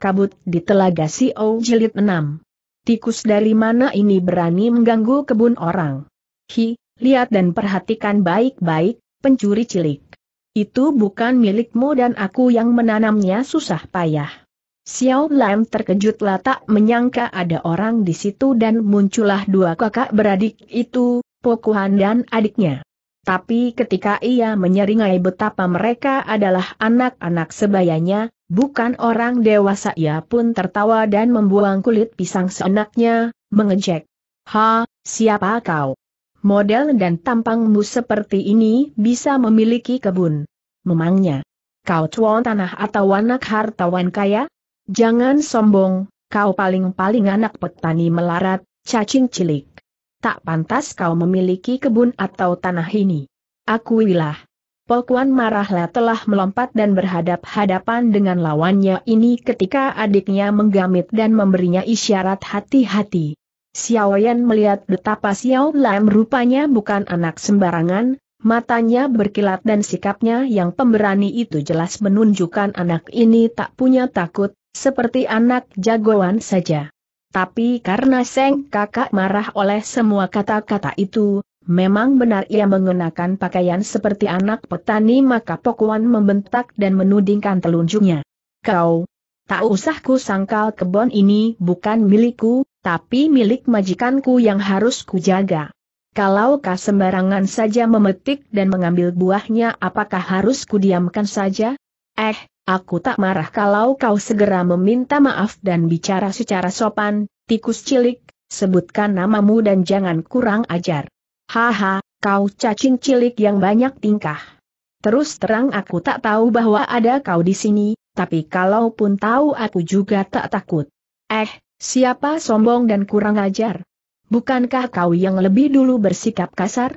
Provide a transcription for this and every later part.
Kabut di Telaga Sio Jilid 6. Tikus dari mana ini berani mengganggu kebun orang? Hi, lihat dan perhatikan baik-baik, pencuri cilik. Itu bukan milikmu dan aku yang menanamnya susah payah. Xiao Lam terkejutlah tak menyangka ada orang di situ dan muncullah dua kakak beradik itu, Pokuhan dan adiknya. Tapi ketika ia menyeringai betapa mereka adalah anak-anak sebayanya, Bukan orang dewasa ia pun tertawa dan membuang kulit pisang seenaknya, mengejek. Ha, siapa kau? Model dan tampangmu seperti ini bisa memiliki kebun. Memangnya, kau tuan tanah atau anak hartawan kaya? Jangan sombong, kau paling-paling anak petani melarat, cacing cilik. Tak pantas kau memiliki kebun atau tanah ini. Akuilah, Polkuan marahlah telah melompat dan berhadap-hadapan dengan lawannya ini ketika adiknya menggamit dan memberinya isyarat hati-hati. Yan melihat betapa Xiao Lam rupanya bukan anak sembarangan, matanya berkilat dan sikapnya yang pemberani itu jelas menunjukkan anak ini tak punya takut, seperti anak jagoan saja. Tapi karena Seng kakak marah oleh semua kata-kata itu, Memang benar ia mengenakan pakaian seperti anak petani maka Pokuan membentak dan menudingkan telunjuknya. Kau, tak usah ku sangkal kebon ini bukan milikku, tapi milik majikanku yang harus kujaga. Kalau kau sembarangan saja memetik dan mengambil buahnya apakah harus ku diamkan saja? Eh, aku tak marah kalau kau segera meminta maaf dan bicara secara sopan, tikus cilik, sebutkan namamu dan jangan kurang ajar. Haha, kau cacing cilik yang banyak tingkah. Terus terang aku tak tahu bahwa ada kau di sini, tapi kalaupun tahu aku juga tak takut. Eh, siapa sombong dan kurang ajar? Bukankah kau yang lebih dulu bersikap kasar?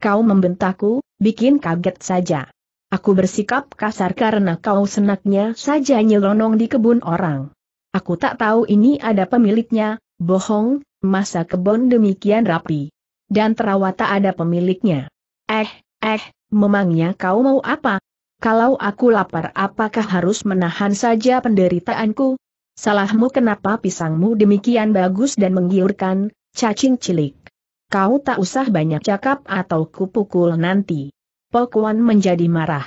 Kau membentakku, bikin kaget saja. Aku bersikap kasar karena kau senaknya saja nyelonong di kebun orang. Aku tak tahu ini ada pemiliknya, bohong, masa kebun demikian rapi dan terawat tak ada pemiliknya. Eh, eh, memangnya kau mau apa? Kalau aku lapar apakah harus menahan saja penderitaanku? Salahmu kenapa pisangmu demikian bagus dan menggiurkan, cacing cilik. Kau tak usah banyak cakap atau kupukul nanti. Pokuan menjadi marah.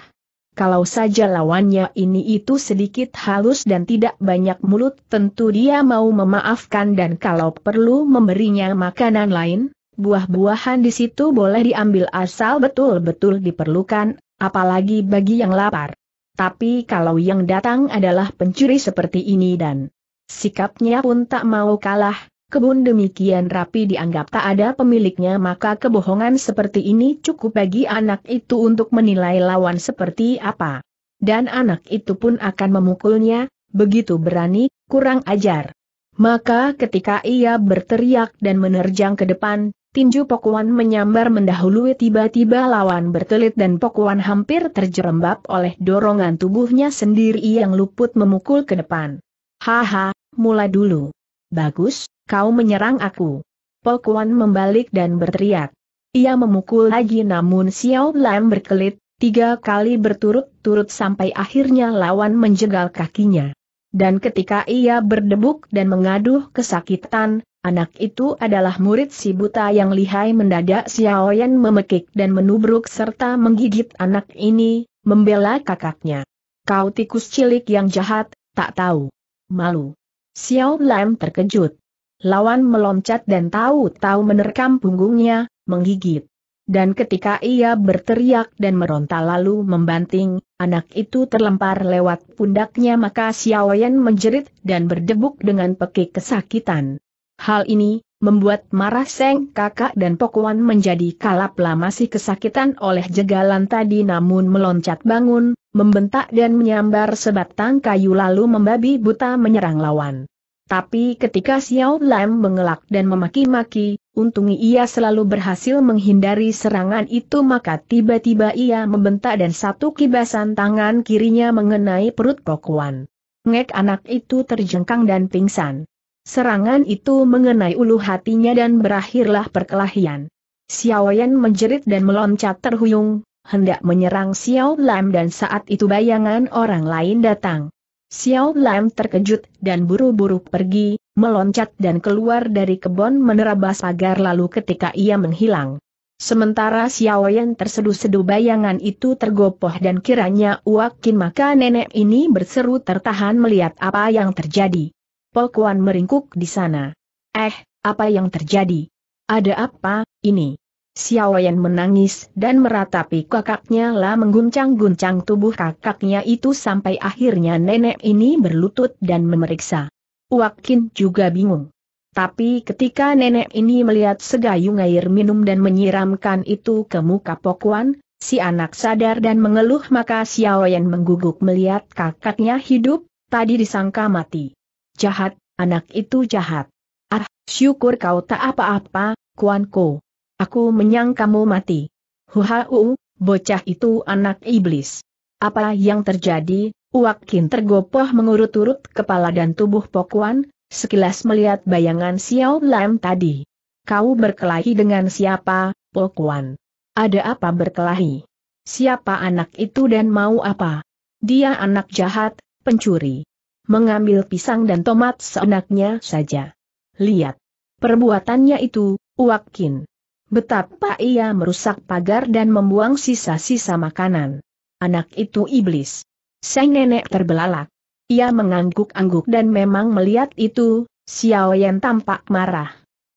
Kalau saja lawannya ini itu sedikit halus dan tidak banyak mulut tentu dia mau memaafkan dan kalau perlu memberinya makanan lain, Buah-buahan di situ boleh diambil asal betul-betul diperlukan, apalagi bagi yang lapar. Tapi kalau yang datang adalah pencuri seperti ini dan sikapnya pun tak mau kalah, kebun demikian rapi dianggap tak ada pemiliknya maka kebohongan seperti ini cukup bagi anak itu untuk menilai lawan seperti apa. Dan anak itu pun akan memukulnya, begitu berani, kurang ajar. Maka ketika ia berteriak dan menerjang ke depan, Tinju Pokuan menyambar mendahului tiba-tiba lawan bertelit dan Pokuan hampir terjerembab oleh dorongan tubuhnya sendiri yang luput memukul ke depan. Haha, mulai dulu. Bagus, kau menyerang aku. Pokuan membalik dan berteriak. Ia memukul lagi namun Xiao Lam berkelit, tiga kali berturut-turut sampai akhirnya lawan menjegal kakinya. Dan ketika ia berdebuk dan mengaduh kesakitan, Anak itu adalah murid si buta yang lihai mendadak Xiaoyan memekik dan menubruk serta menggigit anak ini, membela kakaknya. Kau tikus cilik yang jahat, tak tahu. Malu. Xiao Lam terkejut. Lawan meloncat dan tahu-tahu menerkam punggungnya, menggigit. Dan ketika ia berteriak dan meronta lalu membanting, anak itu terlempar lewat pundaknya maka Xiao Xiaoyan menjerit dan berdebuk dengan pekik kesakitan. Hal ini, membuat marah Seng kakak dan Pokuan menjadi kalapla masih kesakitan oleh jegalan tadi namun meloncat bangun, membentak dan menyambar sebatang kayu lalu membabi buta menyerang lawan. Tapi ketika Xiao Lam mengelak dan memaki-maki, untung ia selalu berhasil menghindari serangan itu maka tiba-tiba ia membentak dan satu kibasan tangan kirinya mengenai perut Pokuan. Ngek anak itu terjengkang dan pingsan. Serangan itu mengenai ulu hatinya dan berakhirlah perkelahian. Xiao Yan menjerit dan meloncat terhuyung, hendak menyerang Xiao Lam dan saat itu bayangan orang lain datang. Xiao Lam terkejut dan buru-buru pergi, meloncat dan keluar dari kebun menerabas pagar lalu ketika ia menghilang. Sementara Xiao Yan terseduh-seduh bayangan itu tergopoh dan kiranya Uakin maka nenek ini berseru tertahan melihat apa yang terjadi. Polkuan meringkuk di sana. Eh, apa yang terjadi? Ada apa, ini? Xiaoyan menangis dan meratapi kakaknya lah mengguncang-guncang tubuh kakaknya itu sampai akhirnya nenek ini berlutut dan memeriksa. Wakin juga bingung. Tapi ketika nenek ini melihat segayung air minum dan menyiramkan itu ke muka Pokuan, si anak sadar dan mengeluh maka Xiaoyan mengguguk melihat kakaknya hidup, tadi disangka mati. Jahat, anak itu jahat. Ah, syukur kau tak apa-apa, Kuan Ko. Aku kamu mati. Huhau, bocah itu anak iblis. Apa yang terjadi, Uak Kin tergopoh mengurut-urut kepala dan tubuh Pokuan, sekilas melihat bayangan Xiao Lam tadi. Kau berkelahi dengan siapa, Pokuan? Ada apa berkelahi? Siapa anak itu dan mau apa? Dia anak jahat, pencuri mengambil pisang dan tomat seenaknya saja. Lihat. Perbuatannya itu, Wakin. Betapa ia merusak pagar dan membuang sisa-sisa makanan. Anak itu iblis. Sang nenek terbelalak. Ia mengangguk-angguk dan memang melihat itu, Xiao Yan tampak marah.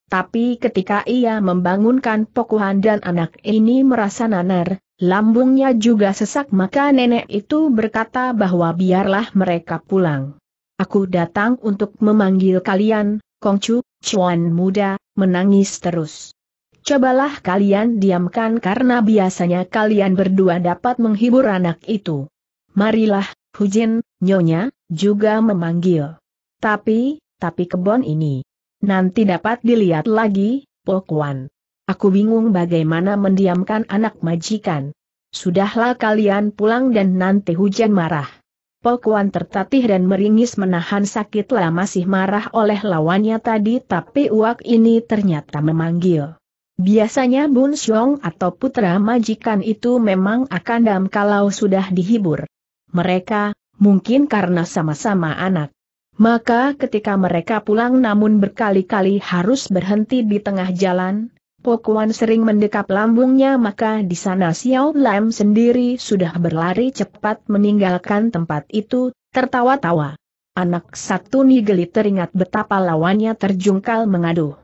Tapi ketika ia membangunkan pokuhan dan anak ini merasa nanar, lambungnya juga sesak maka nenek itu berkata bahwa biarlah mereka pulang. Aku datang untuk memanggil kalian, Kongcu, Chuan muda, menangis terus. Cobalah kalian diamkan karena biasanya kalian berdua dapat menghibur anak itu. Marilah, Hujin, Nyonya, juga memanggil. Tapi, tapi kebon ini. Nanti dapat dilihat lagi, Pokuan. Aku bingung bagaimana mendiamkan anak majikan. Sudahlah kalian pulang dan nanti hujan marah. Pokuan tertatih dan meringis menahan sakitlah masih marah oleh lawannya tadi tapi uak ini ternyata memanggil. Biasanya Bun Xiong atau putra majikan itu memang akan dam kalau sudah dihibur. Mereka, mungkin karena sama-sama anak. Maka ketika mereka pulang namun berkali-kali harus berhenti di tengah jalan, Pokuan sering mendekap lambungnya maka di sana Xiao Lam sendiri sudah berlari cepat meninggalkan tempat itu, tertawa-tawa. Anak satu geli teringat betapa lawannya terjungkal mengadu.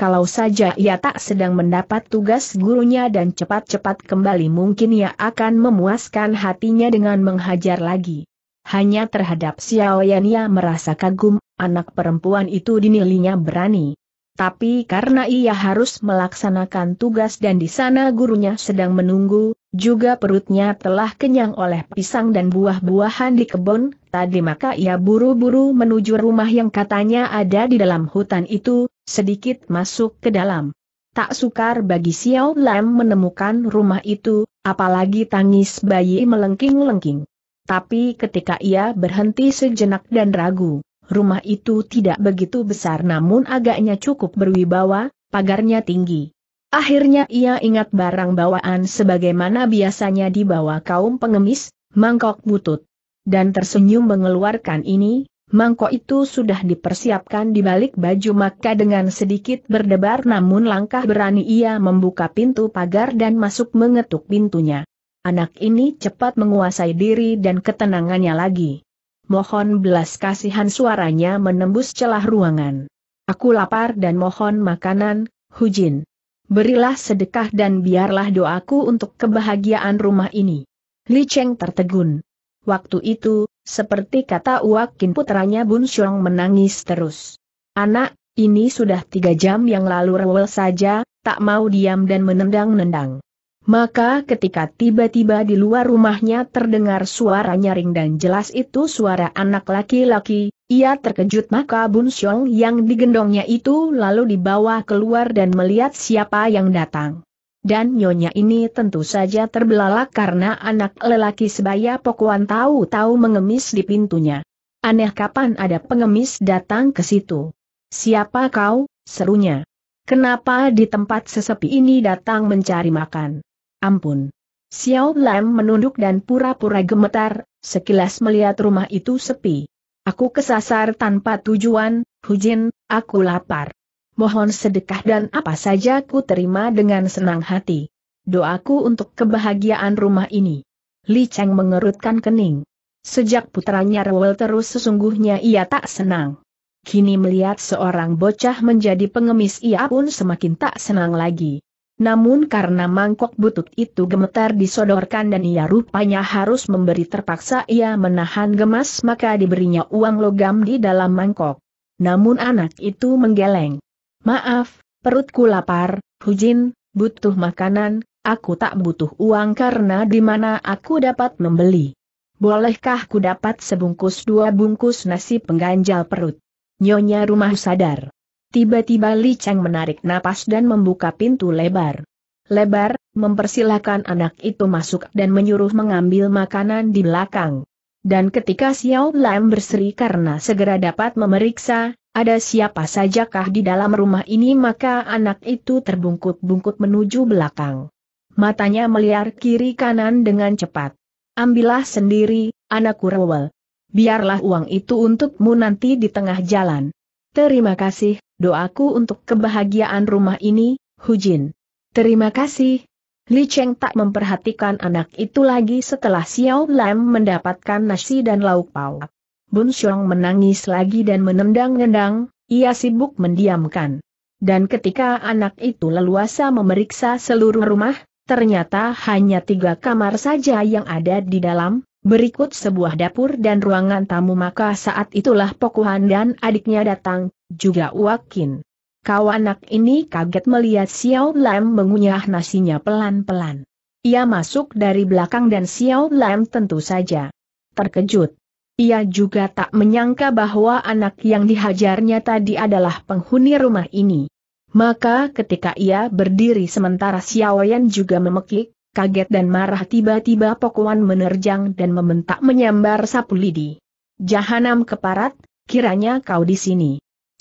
Kalau saja ia tak sedang mendapat tugas gurunya dan cepat-cepat kembali mungkin ia akan memuaskan hatinya dengan menghajar lagi. Hanya terhadap Xiao Yan ia merasa kagum, anak perempuan itu dinilainya berani tapi karena ia harus melaksanakan tugas dan di sana gurunya sedang menunggu, juga perutnya telah kenyang oleh pisang dan buah-buahan di kebun, tadi maka ia buru-buru menuju rumah yang katanya ada di dalam hutan itu, sedikit masuk ke dalam. Tak sukar bagi Xiao Lam menemukan rumah itu, apalagi tangis bayi melengking-lengking. Tapi ketika ia berhenti sejenak dan ragu, Rumah itu tidak begitu besar namun agaknya cukup berwibawa, pagarnya tinggi. Akhirnya ia ingat barang bawaan sebagaimana biasanya dibawa kaum pengemis, mangkok butut. Dan tersenyum mengeluarkan ini, mangkok itu sudah dipersiapkan di balik baju maka dengan sedikit berdebar namun langkah berani ia membuka pintu pagar dan masuk mengetuk pintunya. Anak ini cepat menguasai diri dan ketenangannya lagi mohon belas kasihan suaranya menembus celah ruangan. Aku lapar dan mohon makanan, Hujin. Berilah sedekah dan biarlah doaku untuk kebahagiaan rumah ini. Li Cheng tertegun. Waktu itu, seperti kata Wakin putranya Bun Xiong menangis terus. Anak, ini sudah tiga jam yang lalu rewel saja, tak mau diam dan menendang-nendang. Maka ketika tiba-tiba di luar rumahnya terdengar suara nyaring dan jelas itu suara anak laki-laki, ia terkejut maka Bun Xiong yang digendongnya itu lalu dibawa keluar dan melihat siapa yang datang. Dan nyonya ini tentu saja terbelalak karena anak lelaki sebaya Pokuan tahu-tahu mengemis di pintunya. Aneh kapan ada pengemis datang ke situ. Siapa kau? serunya. Kenapa di tempat sesepi ini datang mencari makan? Ampun. Xiao Lam menunduk dan pura-pura gemetar, sekilas melihat rumah itu sepi. Aku kesasar tanpa tujuan, Hujin, aku lapar. Mohon sedekah dan apa saja ku terima dengan senang hati. Doaku untuk kebahagiaan rumah ini. Li Cheng mengerutkan kening. Sejak putranya rewel terus sesungguhnya ia tak senang. Kini melihat seorang bocah menjadi pengemis ia pun semakin tak senang lagi. Namun karena mangkok butut itu gemetar disodorkan dan ia rupanya harus memberi terpaksa ia menahan gemas maka diberinya uang logam di dalam mangkok. Namun anak itu menggeleng. Maaf, perutku lapar, Hujin, butuh makanan, aku tak butuh uang karena di mana aku dapat membeli. Bolehkah ku dapat sebungkus dua bungkus nasi pengganjal perut? Nyonya rumah sadar. Tiba-tiba Li Cheng menarik napas dan membuka pintu lebar. Lebar, mempersilahkan anak itu masuk dan menyuruh mengambil makanan di belakang. Dan ketika Xiao Lam berseri karena segera dapat memeriksa, ada siapa sajakah di dalam rumah ini maka anak itu terbungkut-bungkut menuju belakang. Matanya meliar kiri kanan dengan cepat. Ambillah sendiri, anakku rewel. Biarlah uang itu untukmu nanti di tengah jalan. Terima kasih, doaku untuk kebahagiaan rumah ini, Hujin. Terima kasih. Li Cheng tak memperhatikan anak itu lagi setelah Xiao Lam mendapatkan nasi dan lauk pauk. Bun Xiong menangis lagi dan menendang-nendang, ia sibuk mendiamkan. Dan ketika anak itu leluasa memeriksa seluruh rumah, ternyata hanya tiga kamar saja yang ada di dalam, berikut sebuah dapur dan ruangan tamu maka saat itulah Pokuhan dan adiknya datang juga Wakin. Kau anak ini kaget melihat Xiao Lam mengunyah nasinya pelan-pelan. Ia masuk dari belakang dan Xiao Lam tentu saja terkejut. Ia juga tak menyangka bahwa anak yang dihajarnya tadi adalah penghuni rumah ini. Maka ketika ia berdiri sementara Xiao Yan juga memekik, kaget dan marah tiba-tiba Pokuan menerjang dan membentak menyambar sapu lidi. Jahanam keparat, kiranya kau di sini.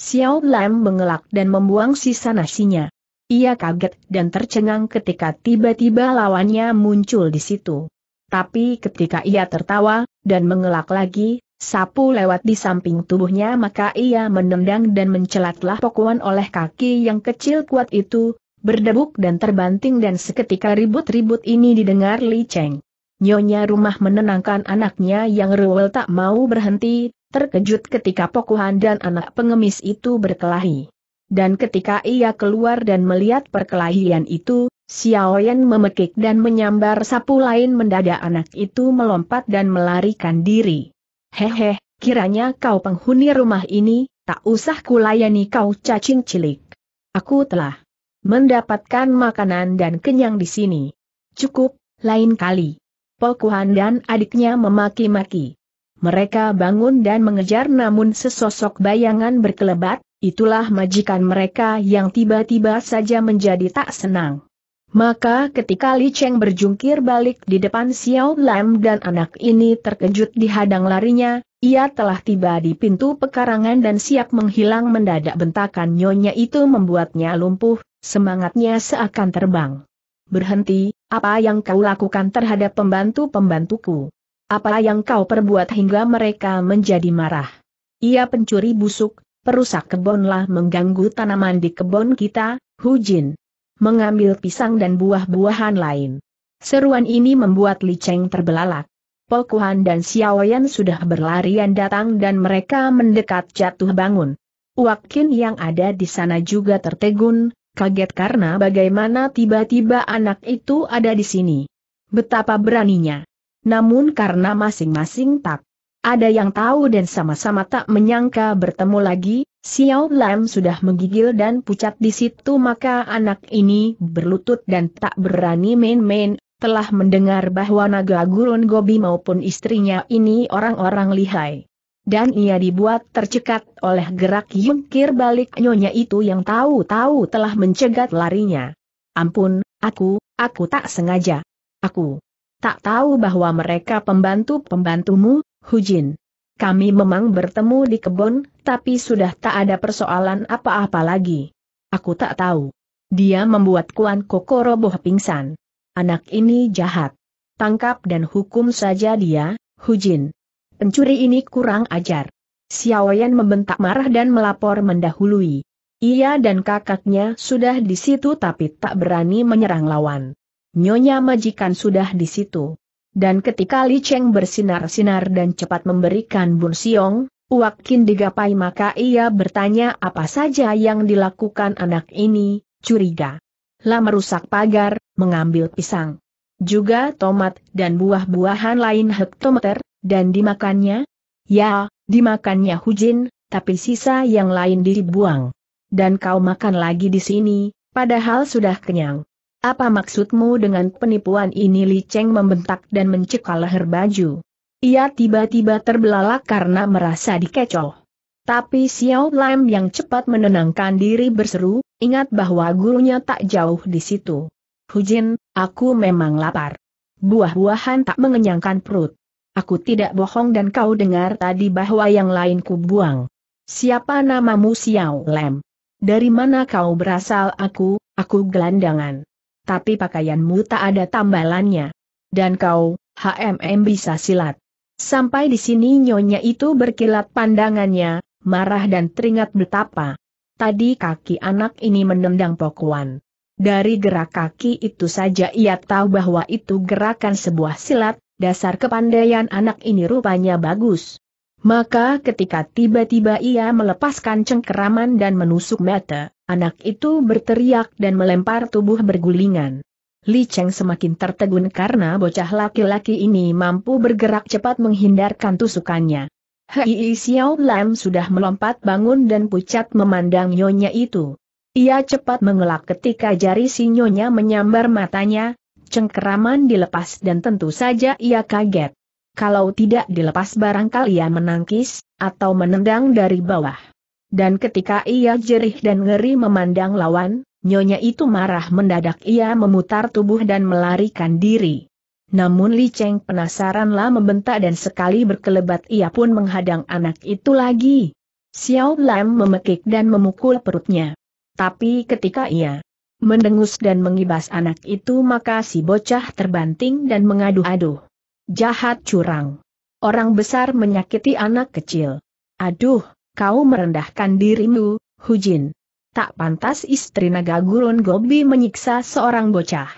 Xiao Lam mengelak dan membuang sisa nasinya. Ia kaget dan tercengang ketika tiba-tiba lawannya muncul di situ. Tapi ketika ia tertawa, dan mengelak lagi, sapu lewat di samping tubuhnya maka ia menendang dan mencelatlah pokuan oleh kaki yang kecil kuat itu, berdebuk dan terbanting dan seketika ribut-ribut ini didengar Li Cheng. Nyonya rumah menenangkan anaknya yang rewel tak mau berhenti, terkejut ketika Pokuhan dan anak pengemis itu berkelahi. Dan ketika ia keluar dan melihat perkelahian itu, Xiao Xiaoyan memekik dan menyambar sapu lain mendadak anak itu melompat dan melarikan diri. Hehe, kiranya kau penghuni rumah ini, tak usah kulayani kau cacing cilik. Aku telah mendapatkan makanan dan kenyang di sini. Cukup, lain kali. Pokuhan dan adiknya memaki-maki. Mereka bangun dan mengejar namun sesosok bayangan berkelebat, itulah majikan mereka yang tiba-tiba saja menjadi tak senang. Maka ketika Li Cheng berjungkir balik di depan Xiao Lam dan anak ini terkejut dihadang larinya, ia telah tiba di pintu pekarangan dan siap menghilang mendadak bentakan nyonya itu membuatnya lumpuh, semangatnya seakan terbang. Berhenti, apa yang kau lakukan terhadap pembantu-pembantuku? Apa yang kau perbuat hingga mereka menjadi marah? Ia pencuri busuk, perusak kebonlah mengganggu tanaman di kebon kita, Hujin. Mengambil pisang dan buah-buahan lain. Seruan ini membuat Li Cheng terbelalak. Pokuhan dan Xiaoyan sudah berlarian datang dan mereka mendekat jatuh bangun. Wakin yang ada di sana juga tertegun, kaget karena bagaimana tiba-tiba anak itu ada di sini. Betapa beraninya namun karena masing-masing tak ada yang tahu dan sama-sama tak menyangka bertemu lagi, Xiao Lam sudah menggigil dan pucat di situ maka anak ini berlutut dan tak berani main-main, telah mendengar bahwa naga gurun Gobi maupun istrinya ini orang-orang lihai. Dan ia dibuat tercekat oleh gerak yungkir balik nyonya itu yang tahu-tahu telah mencegat larinya. Ampun, aku, aku tak sengaja. Aku tak tahu bahwa mereka pembantu-pembantumu, Hujin. Kami memang bertemu di kebun, tapi sudah tak ada persoalan apa-apa lagi. Aku tak tahu. Dia membuat Kuan Koko roboh pingsan. Anak ini jahat. Tangkap dan hukum saja dia, Hujin. Pencuri ini kurang ajar. Xiaoyan membentak marah dan melapor mendahului. Ia dan kakaknya sudah di situ tapi tak berani menyerang lawan. Nyonya majikan sudah di situ. Dan ketika Li Cheng bersinar-sinar dan cepat memberikan Bun Siong, Uak Kin digapai maka ia bertanya apa saja yang dilakukan anak ini, curiga. Lah merusak pagar, mengambil pisang. Juga tomat dan buah-buahan lain hektometer, dan dimakannya? Ya, dimakannya Hujin, tapi sisa yang lain dibuang. Dan kau makan lagi di sini, padahal sudah kenyang. Apa maksudmu dengan penipuan ini Li Cheng membentak dan mencekal leher baju. Ia tiba-tiba terbelalak karena merasa dikecoh. Tapi Xiao Lam yang cepat menenangkan diri berseru, ingat bahwa gurunya tak jauh di situ. Hujin, aku memang lapar. Buah-buahan tak mengenyangkan perut. Aku tidak bohong dan kau dengar tadi bahwa yang lain ku buang. Siapa namamu Xiao Lam? Dari mana kau berasal aku, aku gelandangan tapi pakaianmu tak ada tambalannya. Dan kau, HMM bisa silat. Sampai di sini nyonya itu berkilat pandangannya, marah dan teringat betapa. Tadi kaki anak ini menendang pokuan. Dari gerak kaki itu saja ia tahu bahwa itu gerakan sebuah silat, dasar kepandaian anak ini rupanya bagus. Maka ketika tiba-tiba ia melepaskan cengkeraman dan menusuk mata, anak itu berteriak dan melempar tubuh bergulingan. Li Cheng semakin tertegun karena bocah laki-laki ini mampu bergerak cepat menghindarkan tusukannya. Hei Xiao Lam sudah melompat bangun dan pucat memandang nyonya itu. Ia cepat mengelak ketika jari si nyonya menyambar matanya, cengkeraman dilepas dan tentu saja ia kaget kalau tidak dilepas barangkali ia menangkis, atau menendang dari bawah. Dan ketika ia jerih dan ngeri memandang lawan, nyonya itu marah mendadak ia memutar tubuh dan melarikan diri. Namun Li Cheng penasaranlah membentak dan sekali berkelebat ia pun menghadang anak itu lagi. Xiao Lam memekik dan memukul perutnya. Tapi ketika ia mendengus dan mengibas anak itu maka si bocah terbanting dan mengadu-aduh. Jahat curang. Orang besar menyakiti anak kecil. Aduh, kau merendahkan dirimu, Hujin. Tak pantas istri naga gurun Gobi menyiksa seorang bocah.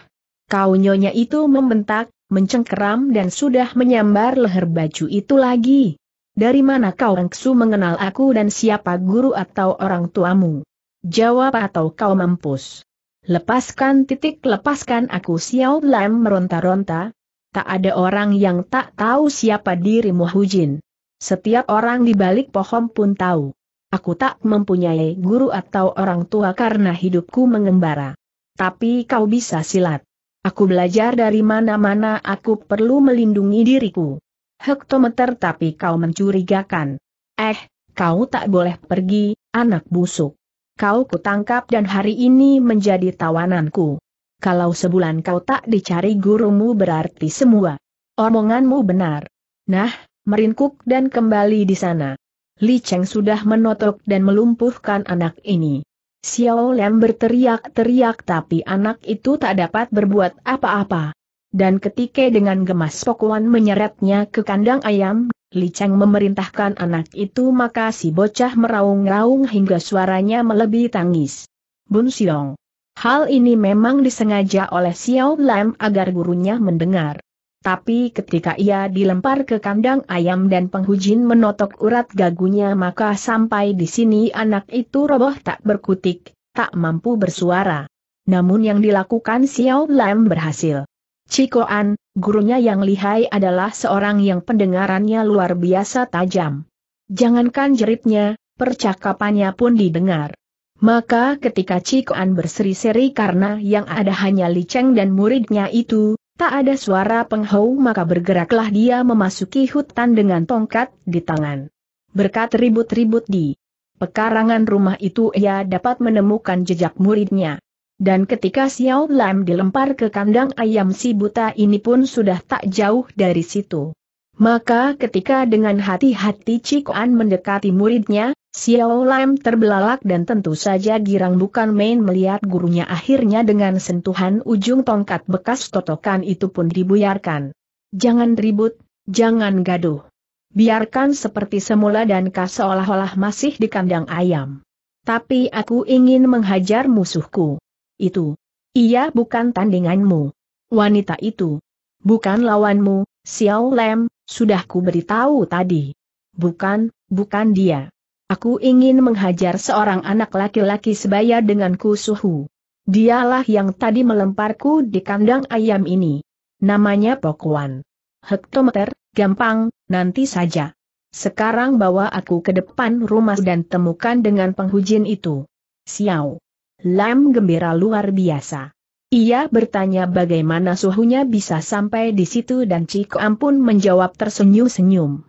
Kau nyonya itu membentak, mencengkeram dan sudah menyambar leher baju itu lagi. Dari mana kau engsu mengenal aku dan siapa guru atau orang tuamu? Jawab atau kau mampus. Lepaskan titik lepaskan aku Xiao Lam meronta-ronta, tak ada orang yang tak tahu siapa dirimu Hujin. Setiap orang di balik pohon pun tahu. Aku tak mempunyai guru atau orang tua karena hidupku mengembara. Tapi kau bisa silat. Aku belajar dari mana-mana aku perlu melindungi diriku. Hektometer tapi kau mencurigakan. Eh, kau tak boleh pergi, anak busuk. Kau kutangkap dan hari ini menjadi tawananku kalau sebulan kau tak dicari gurumu berarti semua. Omonganmu benar. Nah, meringkuk dan kembali di sana. Li Cheng sudah menotok dan melumpuhkan anak ini. Xiao Lam berteriak-teriak tapi anak itu tak dapat berbuat apa-apa. Dan ketika dengan gemas Pokuan menyeretnya ke kandang ayam, Li Cheng memerintahkan anak itu maka si bocah meraung-raung hingga suaranya melebihi tangis. Bun Xiong. Hal ini memang disengaja oleh Xiao Lam agar gurunya mendengar. Tapi ketika ia dilempar ke kandang ayam dan penghujin menotok urat gagunya maka sampai di sini anak itu roboh tak berkutik, tak mampu bersuara. Namun yang dilakukan Xiao Lam berhasil. Cikoan, gurunya yang lihai adalah seorang yang pendengarannya luar biasa tajam. Jangankan jeritnya, percakapannya pun didengar. Maka ketika Cikoan berseri-seri karena yang ada hanya Li Cheng dan muridnya itu, tak ada suara penghau maka bergeraklah dia memasuki hutan dengan tongkat di tangan. Berkat ribut-ribut di pekarangan rumah itu ia dapat menemukan jejak muridnya. Dan ketika Xiao Lam dilempar ke kandang ayam si buta ini pun sudah tak jauh dari situ. Maka ketika dengan hati-hati Cikoan mendekati muridnya, Xiao Lam terbelalak dan tentu saja girang bukan main melihat gurunya akhirnya dengan sentuhan ujung tongkat bekas totokan itu pun dibuyarkan. Jangan ribut, jangan gaduh. Biarkan seperti semula dan kau seolah-olah masih di kandang ayam. Tapi aku ingin menghajar musuhku. Itu. Ia bukan tandinganmu. Wanita itu. Bukan lawanmu, Xiao Lam, sudah ku beritahu tadi. Bukan, bukan dia. Aku ingin menghajar seorang anak laki-laki sebaya denganku suhu. Dialah yang tadi melemparku di kandang ayam ini. Namanya Pokuan. Hektometer, gampang, nanti saja. Sekarang bawa aku ke depan rumah dan temukan dengan penghujin itu. Siau. Lam gembira luar biasa. Ia bertanya bagaimana suhunya bisa sampai di situ dan Ciko Ampun menjawab tersenyum-senyum.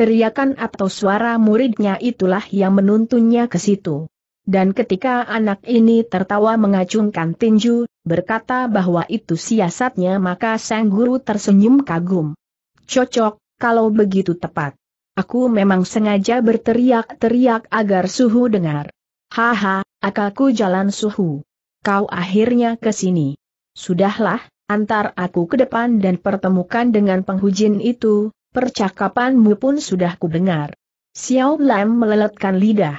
Teriakan atau suara muridnya itulah yang menuntunnya ke situ. Dan ketika anak ini tertawa mengacungkan tinju, berkata bahwa itu siasatnya maka sang guru tersenyum kagum. Cocok, kalau begitu tepat. Aku memang sengaja berteriak-teriak agar suhu dengar. Haha, akaku jalan suhu. Kau akhirnya ke sini. Sudahlah, antar aku ke depan dan pertemukan dengan penghujin itu, Percakapanmu pun sudah kudengar. Xiao Lam meleletkan lidah.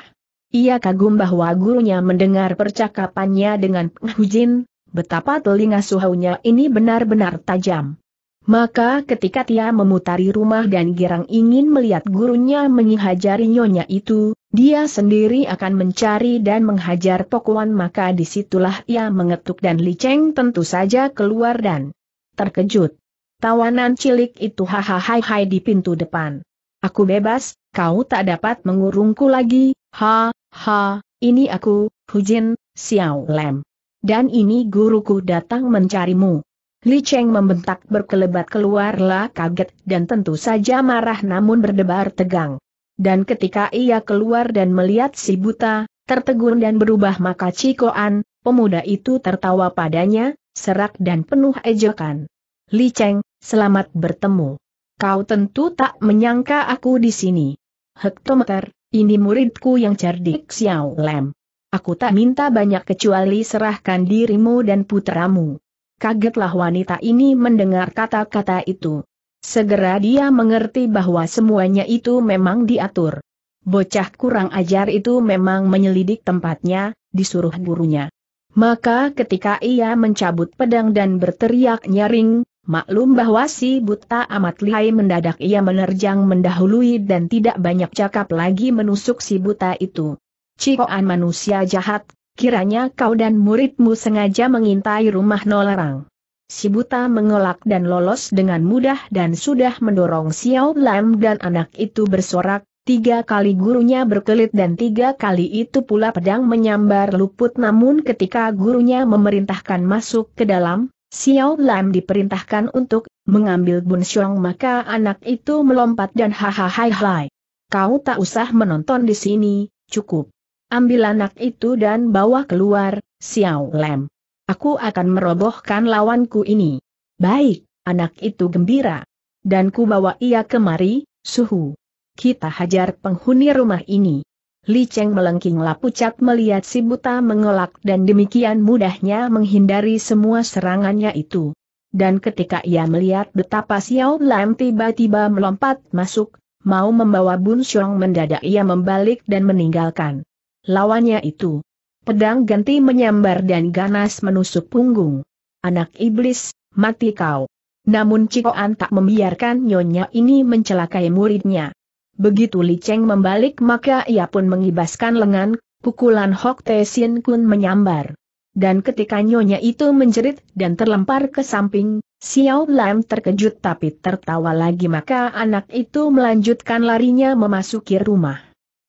Ia kagum bahwa gurunya mendengar percakapannya dengan Hu Jin. betapa telinga suhaunya ini benar-benar tajam. Maka ketika ia memutari rumah dan girang ingin melihat gurunya menghajari nyonya itu, dia sendiri akan mencari dan menghajar Pokuan maka disitulah ia mengetuk dan Li tentu saja keluar dan terkejut. Tawanan cilik itu hahaha di pintu depan. Aku bebas, kau tak dapat mengurungku lagi, ha, ha, ini aku, Hujin, Xiao Lem. Dan ini guruku datang mencarimu. Li Cheng membentak berkelebat keluarlah kaget dan tentu saja marah namun berdebar tegang. Dan ketika ia keluar dan melihat si buta, tertegun dan berubah maka Cikoan, pemuda itu tertawa padanya, serak dan penuh ejekan. Li Cheng, selamat bertemu. Kau tentu tak menyangka aku di sini. Hektometer, ini muridku yang cerdik Xiao Lem. Aku tak minta banyak kecuali serahkan dirimu dan putramu. Kagetlah wanita ini mendengar kata-kata itu. Segera dia mengerti bahwa semuanya itu memang diatur. Bocah kurang ajar itu memang menyelidik tempatnya, disuruh gurunya. Maka ketika ia mencabut pedang dan berteriak nyaring, Maklum bahwa si buta amat lihai mendadak ia menerjang mendahului dan tidak banyak cakap lagi menusuk si buta itu. Cikoan manusia jahat, kiranya kau dan muridmu sengaja mengintai rumah nolarang. Si buta mengelak dan lolos dengan mudah dan sudah mendorong Xiao Lam dan anak itu bersorak, tiga kali gurunya berkelit dan tiga kali itu pula pedang menyambar luput namun ketika gurunya memerintahkan masuk ke dalam, Xiao Lam diperintahkan untuk mengambil Bun Xiong maka anak itu melompat dan hahaha hai. Kau tak usah menonton di sini, cukup. Ambil anak itu dan bawa keluar, Xiao Lam. Aku akan merobohkan lawanku ini. Baik, anak itu gembira. Dan ku bawa ia kemari, suhu. Kita hajar penghuni rumah ini. Li Cheng melengking pucat melihat si buta mengelak dan demikian mudahnya menghindari semua serangannya itu. Dan ketika ia melihat betapa Xiao Lam tiba-tiba melompat masuk, mau membawa Bun Xiong mendadak ia membalik dan meninggalkan lawannya itu. Pedang ganti menyambar dan ganas menusuk punggung. Anak iblis, mati kau. Namun Cikoan tak membiarkan nyonya ini mencelakai muridnya. Begitu Li Cheng membalik maka ia pun mengibaskan lengan, pukulan Hok Te Sin Kun menyambar. Dan ketika nyonya itu menjerit dan terlempar ke samping, Xiao Lam terkejut tapi tertawa lagi maka anak itu melanjutkan larinya memasuki rumah.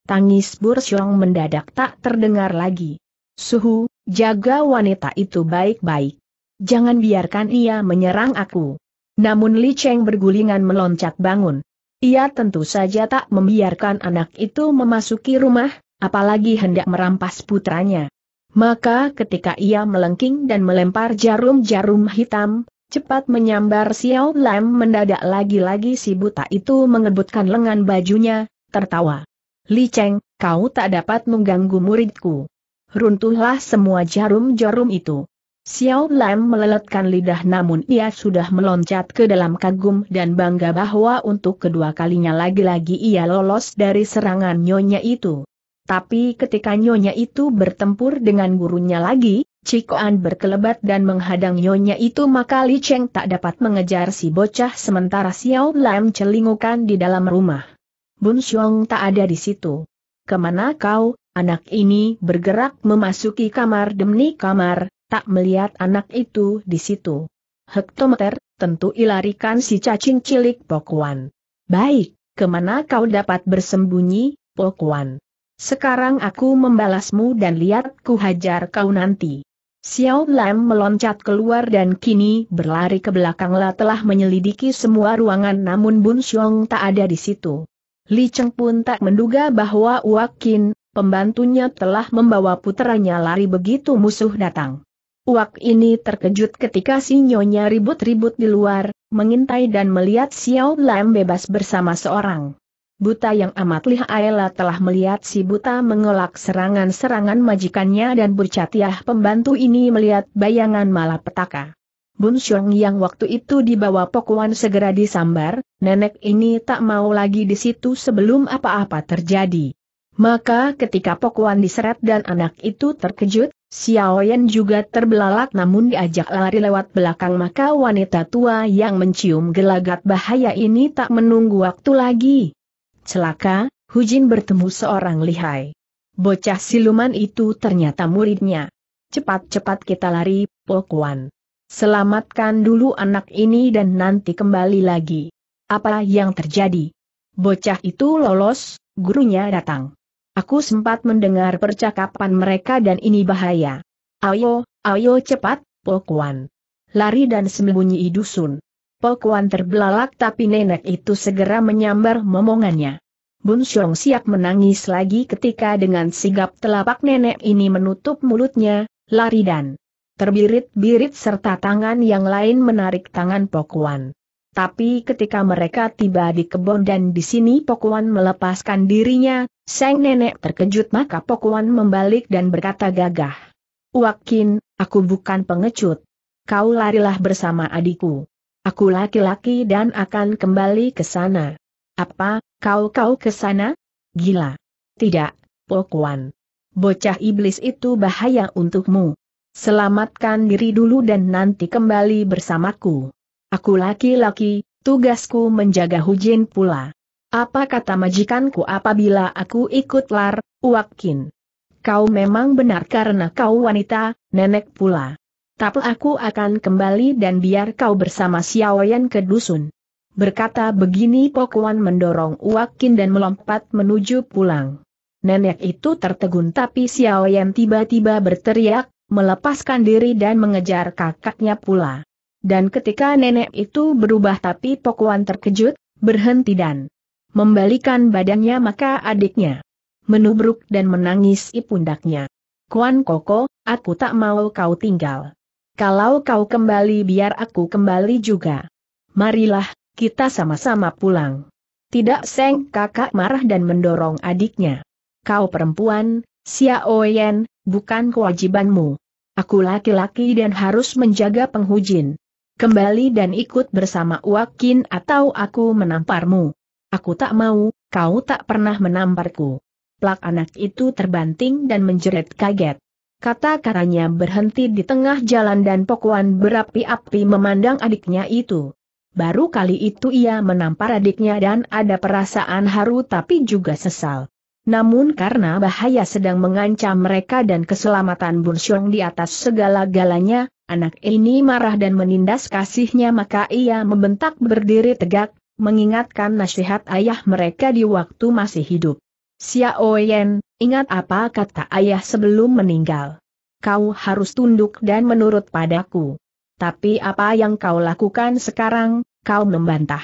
Tangis Bursyong mendadak tak terdengar lagi. Suhu, jaga wanita itu baik-baik. Jangan biarkan ia menyerang aku. Namun Li Cheng bergulingan meloncat bangun. Ia tentu saja tak membiarkan anak itu memasuki rumah, apalagi hendak merampas putranya. Maka ketika ia melengking dan melempar jarum-jarum hitam, cepat menyambar Xiao Lam mendadak lagi-lagi si buta itu mengebutkan lengan bajunya, tertawa. Li Cheng, kau tak dapat mengganggu muridku. Runtuhlah semua jarum-jarum itu. Xiao Lam meleletkan lidah namun ia sudah meloncat ke dalam kagum dan bangga bahwa untuk kedua kalinya lagi-lagi ia lolos dari serangan nyonya itu. Tapi ketika nyonya itu bertempur dengan gurunya lagi, Cikoan berkelebat dan menghadang nyonya itu maka Li Cheng tak dapat mengejar si bocah sementara Xiao Lam celingukan di dalam rumah. Bun Xiong tak ada di situ. Kemana kau, anak ini bergerak memasuki kamar demi kamar, tak melihat anak itu di situ. Hektometer, tentu ilarikan si cacing cilik Pokuan. Baik, kemana kau dapat bersembunyi, Pokuan? Sekarang aku membalasmu dan lihat ku hajar kau nanti. Xiao Lam meloncat keluar dan kini berlari ke belakang lah telah menyelidiki semua ruangan namun Bun Xiong tak ada di situ. Li Cheng pun tak menduga bahwa Wakin, pembantunya telah membawa putranya lari begitu musuh datang. Wak ini terkejut ketika si nyonya ribut-ribut di luar, mengintai dan melihat Xiao Lam bebas bersama seorang. Buta yang amat lihai telah melihat si buta mengelak serangan-serangan majikannya dan bercatiah pembantu ini melihat bayangan malapetaka. Bun Xiong yang waktu itu dibawa Pokuan segera disambar, nenek ini tak mau lagi di situ sebelum apa-apa terjadi. Maka ketika Pokuan diseret dan anak itu terkejut, Xiao Yan juga terbelalak namun diajak lari lewat belakang maka wanita tua yang mencium gelagat bahaya ini tak menunggu waktu lagi. Celaka, Hu Jin bertemu seorang lihai. Bocah siluman itu ternyata muridnya. Cepat-cepat kita lari, Pokuan. Selamatkan dulu anak ini dan nanti kembali lagi. Apa yang terjadi? Bocah itu lolos, gurunya datang. Aku sempat mendengar percakapan mereka dan ini bahaya. Ayo, ayo cepat, Pokuan. Lari dan sembunyi di dusun. Pokuan terbelalak tapi nenek itu segera menyambar momongannya. Bun Xiong siap menangis lagi ketika dengan sigap telapak nenek ini menutup mulutnya, lari dan terbirit-birit serta tangan yang lain menarik tangan Pokuan. Tapi ketika mereka tiba di kebun dan di sini Pokuan melepaskan dirinya, Sang nenek terkejut maka Pokuan membalik dan berkata gagah. Wakin, aku bukan pengecut. Kau larilah bersama adikku. Aku laki-laki dan akan kembali ke sana. Apa, kau-kau ke sana? Gila. Tidak, Pokuan. Bocah iblis itu bahaya untukmu. Selamatkan diri dulu dan nanti kembali bersamaku. Aku laki-laki, tugasku menjaga Hujin pula. Apa kata majikanku apabila aku ikut lar, uakin? Kau memang benar karena kau wanita, nenek pula. Tapi aku akan kembali dan biar kau bersama Xiaoyan ke dusun. Berkata begini Pokuan mendorong Uakin dan melompat menuju pulang. Nenek itu tertegun tapi Xiaoyan tiba-tiba berteriak, melepaskan diri dan mengejar kakaknya pula. Dan ketika nenek itu berubah tapi Pokuan terkejut, berhenti dan Membalikan badannya maka adiknya menubruk dan menangis pundaknya. Kuan Koko, aku tak mau kau tinggal. Kalau kau kembali biar aku kembali juga. Marilah, kita sama-sama pulang. Tidak seng kakak marah dan mendorong adiknya. Kau perempuan, Yan, bukan kewajibanmu. Aku laki-laki dan harus menjaga penghujin. Kembali dan ikut bersama Wakin atau aku menamparmu. Aku tak mau, kau tak pernah menamparku. Plak anak itu terbanting dan menjerit kaget. Kata-katanya berhenti di tengah jalan dan pokuan berapi-api memandang adiknya itu. Baru kali itu ia menampar adiknya dan ada perasaan haru tapi juga sesal. Namun karena bahaya sedang mengancam mereka dan keselamatan Bunsyong di atas segala-galanya, anak ini marah dan menindas kasihnya maka ia membentak berdiri tegak, mengingatkan nasihat ayah mereka di waktu masih hidup. Xiao Yan, ingat apa kata ayah sebelum meninggal. Kau harus tunduk dan menurut padaku. Tapi apa yang kau lakukan sekarang, kau membantah.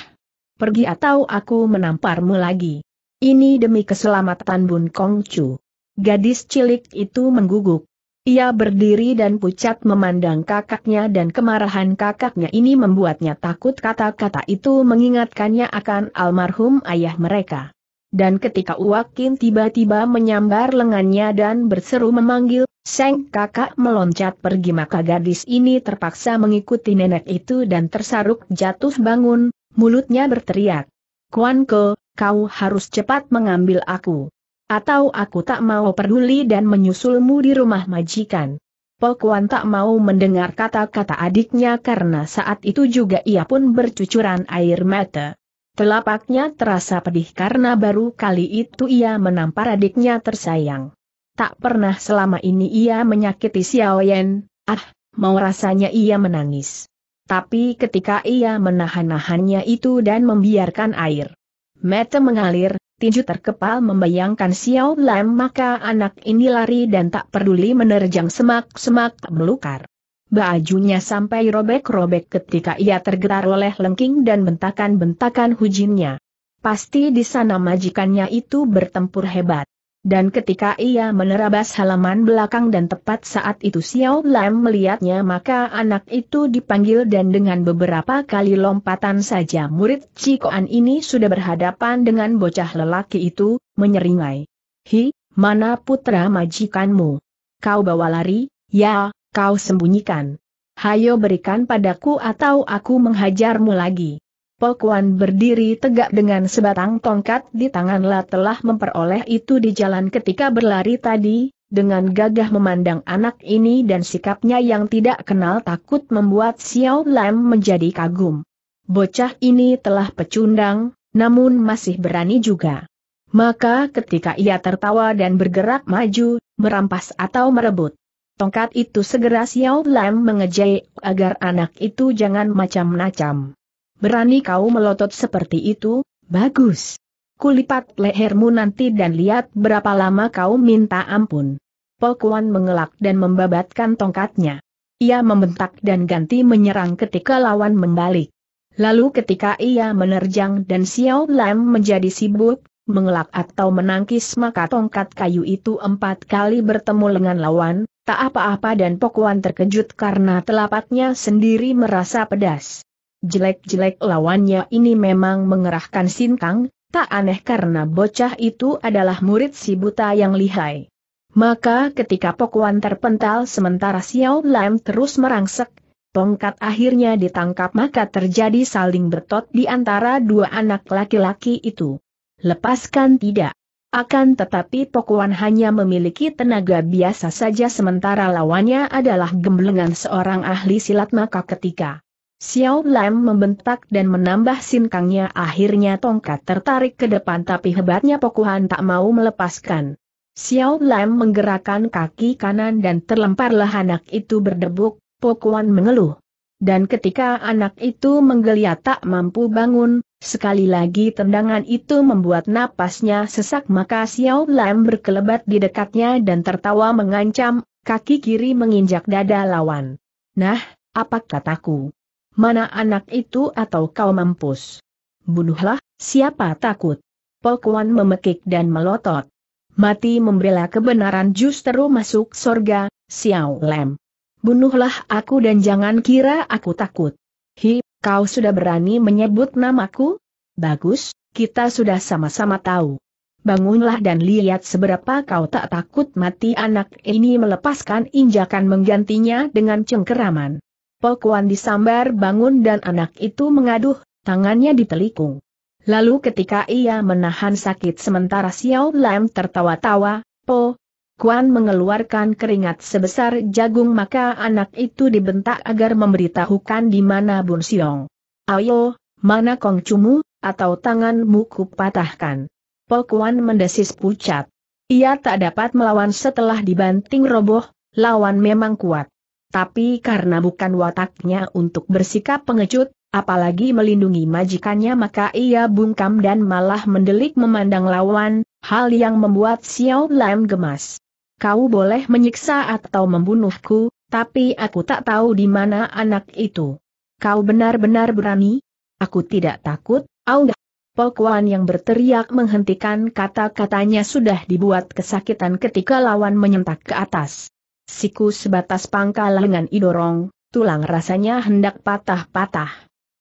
Pergi atau aku menamparmu lagi. Ini demi keselamatan Bun Kong Chu. Gadis cilik itu mengguguk. Ia berdiri dan pucat memandang kakaknya dan kemarahan kakaknya ini membuatnya takut kata-kata itu mengingatkannya akan almarhum ayah mereka. Dan ketika Uwakin tiba-tiba menyambar lengannya dan berseru memanggil, Seng kakak meloncat pergi maka gadis ini terpaksa mengikuti nenek itu dan tersaruk jatuh bangun, mulutnya berteriak. Kuanko, kau harus cepat mengambil aku. Atau aku tak mau peduli dan menyusulmu di rumah majikan. Pokuan tak mau mendengar kata-kata adiknya karena saat itu juga ia pun bercucuran air mata. Telapaknya terasa pedih karena baru kali itu ia menampar adiknya tersayang. Tak pernah selama ini ia menyakiti Xiao Yan. ah, mau rasanya ia menangis. Tapi ketika ia menahan-nahannya itu dan membiarkan air mata mengalir, Tinju terkepal membayangkan Xiao Lam maka anak ini lari dan tak peduli menerjang semak-semak melukar. Bajunya sampai robek-robek ketika ia tergetar oleh lengking dan bentakan-bentakan hujinnya. Pasti di sana majikannya itu bertempur hebat. Dan ketika ia menerabas halaman belakang dan tepat saat itu Xiao Lam melihatnya maka anak itu dipanggil dan dengan beberapa kali lompatan saja murid Cikoan ini sudah berhadapan dengan bocah lelaki itu, menyeringai. Hi, mana putra majikanmu? Kau bawa lari, ya, kau sembunyikan. Hayo berikan padaku atau aku menghajarmu lagi. Pokuan berdiri tegak dengan sebatang tongkat di tangan tanganlah telah memperoleh itu di jalan ketika berlari tadi, dengan gagah memandang anak ini dan sikapnya yang tidak kenal takut membuat Xiao Lam menjadi kagum. Bocah ini telah pecundang, namun masih berani juga. Maka ketika ia tertawa dan bergerak maju, merampas atau merebut. Tongkat itu segera Xiao Lam mengejek agar anak itu jangan macam-macam. Berani kau melotot seperti itu? Bagus. Kulipat lehermu nanti dan lihat berapa lama kau minta ampun. Polkuan mengelak dan membabatkan tongkatnya. Ia membentak dan ganti menyerang ketika lawan membalik. Lalu ketika ia menerjang dan Xiao Lam menjadi sibuk, mengelak atau menangkis maka tongkat kayu itu empat kali bertemu lengan lawan, tak apa-apa dan Pokuan terkejut karena telapaknya sendiri merasa pedas. Jelek-jelek lawannya ini memang mengerahkan sintang, tak aneh karena bocah itu adalah murid si buta yang lihai. Maka ketika pokuan terpental sementara Xiao Lam terus merangsek, tongkat akhirnya ditangkap maka terjadi saling bertot di antara dua anak laki-laki itu. Lepaskan tidak. Akan tetapi Pokuan hanya memiliki tenaga biasa saja sementara lawannya adalah gemblengan seorang ahli silat maka ketika Xiao Lam membentak dan menambah sinkangnya akhirnya tongkat tertarik ke depan tapi hebatnya Pokuhan tak mau melepaskan. Xiao Lam menggerakkan kaki kanan dan terlemparlah anak itu berdebuk, Pokuhan mengeluh. Dan ketika anak itu menggeliat tak mampu bangun, sekali lagi tendangan itu membuat napasnya sesak maka Xiao Lam berkelebat di dekatnya dan tertawa mengancam, kaki kiri menginjak dada lawan. Nah, apa kataku? Mana anak itu atau kau mampus? Bunuhlah, siapa takut? Polkuan memekik dan melotot. Mati membela kebenaran justru masuk sorga, Xiao Lem. Bunuhlah aku dan jangan kira aku takut. Hi, kau sudah berani menyebut namaku? Bagus, kita sudah sama-sama tahu. Bangunlah dan lihat seberapa kau tak takut mati anak ini melepaskan injakan menggantinya dengan cengkeraman. Pokuan disambar bangun dan anak itu mengaduh, tangannya ditelikung. Lalu ketika ia menahan sakit sementara Xiao Lam tertawa-tawa, Po Kuan mengeluarkan keringat sebesar jagung maka anak itu dibentak agar memberitahukan di mana Bun Siong. Ayo, mana Kong Cumu, atau tanganmu kupatahkan. Po Kuan mendesis pucat. Ia tak dapat melawan setelah dibanting roboh, lawan memang kuat. Tapi karena bukan wataknya untuk bersikap pengecut, apalagi melindungi majikannya maka ia bungkam dan malah mendelik memandang lawan, hal yang membuat Xiao Lam gemas. Kau boleh menyiksa atau membunuhku, tapi aku tak tahu di mana anak itu. Kau benar-benar berani? Aku tidak takut, Aung. Polkuan yang berteriak menghentikan kata-katanya sudah dibuat kesakitan ketika lawan menyentak ke atas. Siku sebatas pangkal lengan idorong, tulang rasanya hendak patah-patah.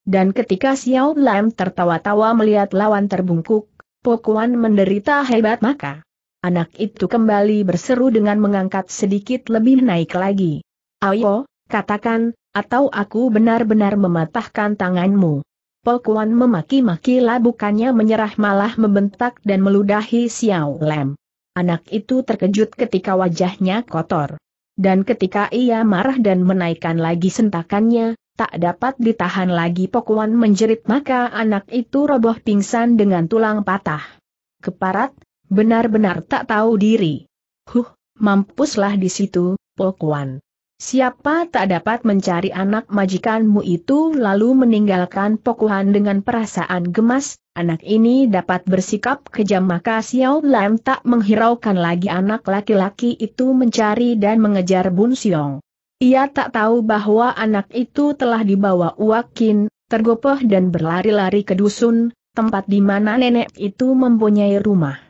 Dan ketika Xiao Lam tertawa-tawa melihat lawan terbungkuk, Pokuan menderita hebat maka. Anak itu kembali berseru dengan mengangkat sedikit lebih naik lagi. Ayo, katakan, atau aku benar-benar mematahkan tanganmu. Pokuan memaki-maki lah bukannya menyerah malah membentak dan meludahi Xiao Lam. Anak itu terkejut ketika wajahnya kotor. Dan ketika ia marah dan menaikkan lagi sentakannya, tak dapat ditahan lagi Pokuan menjerit maka anak itu roboh pingsan dengan tulang patah. Keparat, benar-benar tak tahu diri. Huh, mampuslah di situ, Pokuan. Siapa tak dapat mencari anak majikanmu itu lalu meninggalkan Pokuhan dengan perasaan gemas, anak ini dapat bersikap kejam maka Xiao Lam tak menghiraukan lagi anak laki-laki itu mencari dan mengejar Bun Xiong. Ia tak tahu bahwa anak itu telah dibawa Uakin, tergopoh dan berlari-lari ke dusun, tempat di mana nenek itu mempunyai rumah.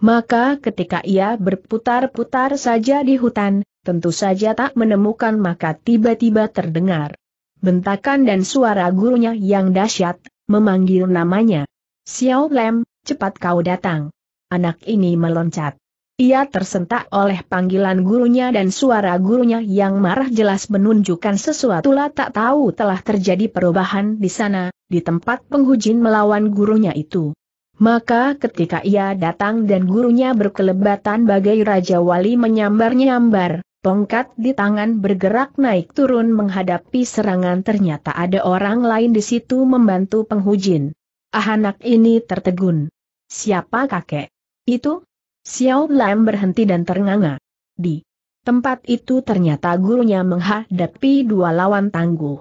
Maka ketika ia berputar-putar saja di hutan, tentu saja tak menemukan maka tiba-tiba terdengar. Bentakan dan suara gurunya yang dahsyat, memanggil namanya. Xiao Lem, cepat kau datang. Anak ini meloncat. Ia tersentak oleh panggilan gurunya dan suara gurunya yang marah jelas menunjukkan sesuatu lah tak tahu telah terjadi perubahan di sana, di tempat penghujin melawan gurunya itu. Maka ketika ia datang dan gurunya berkelebatan bagai Raja Wali menyambar-nyambar, Tongkat di tangan bergerak naik turun menghadapi serangan ternyata ada orang lain di situ membantu penghujin. Ah anak ini tertegun. Siapa kakek? Itu? Xiao Lam berhenti dan ternganga. Di tempat itu ternyata gurunya menghadapi dua lawan tangguh.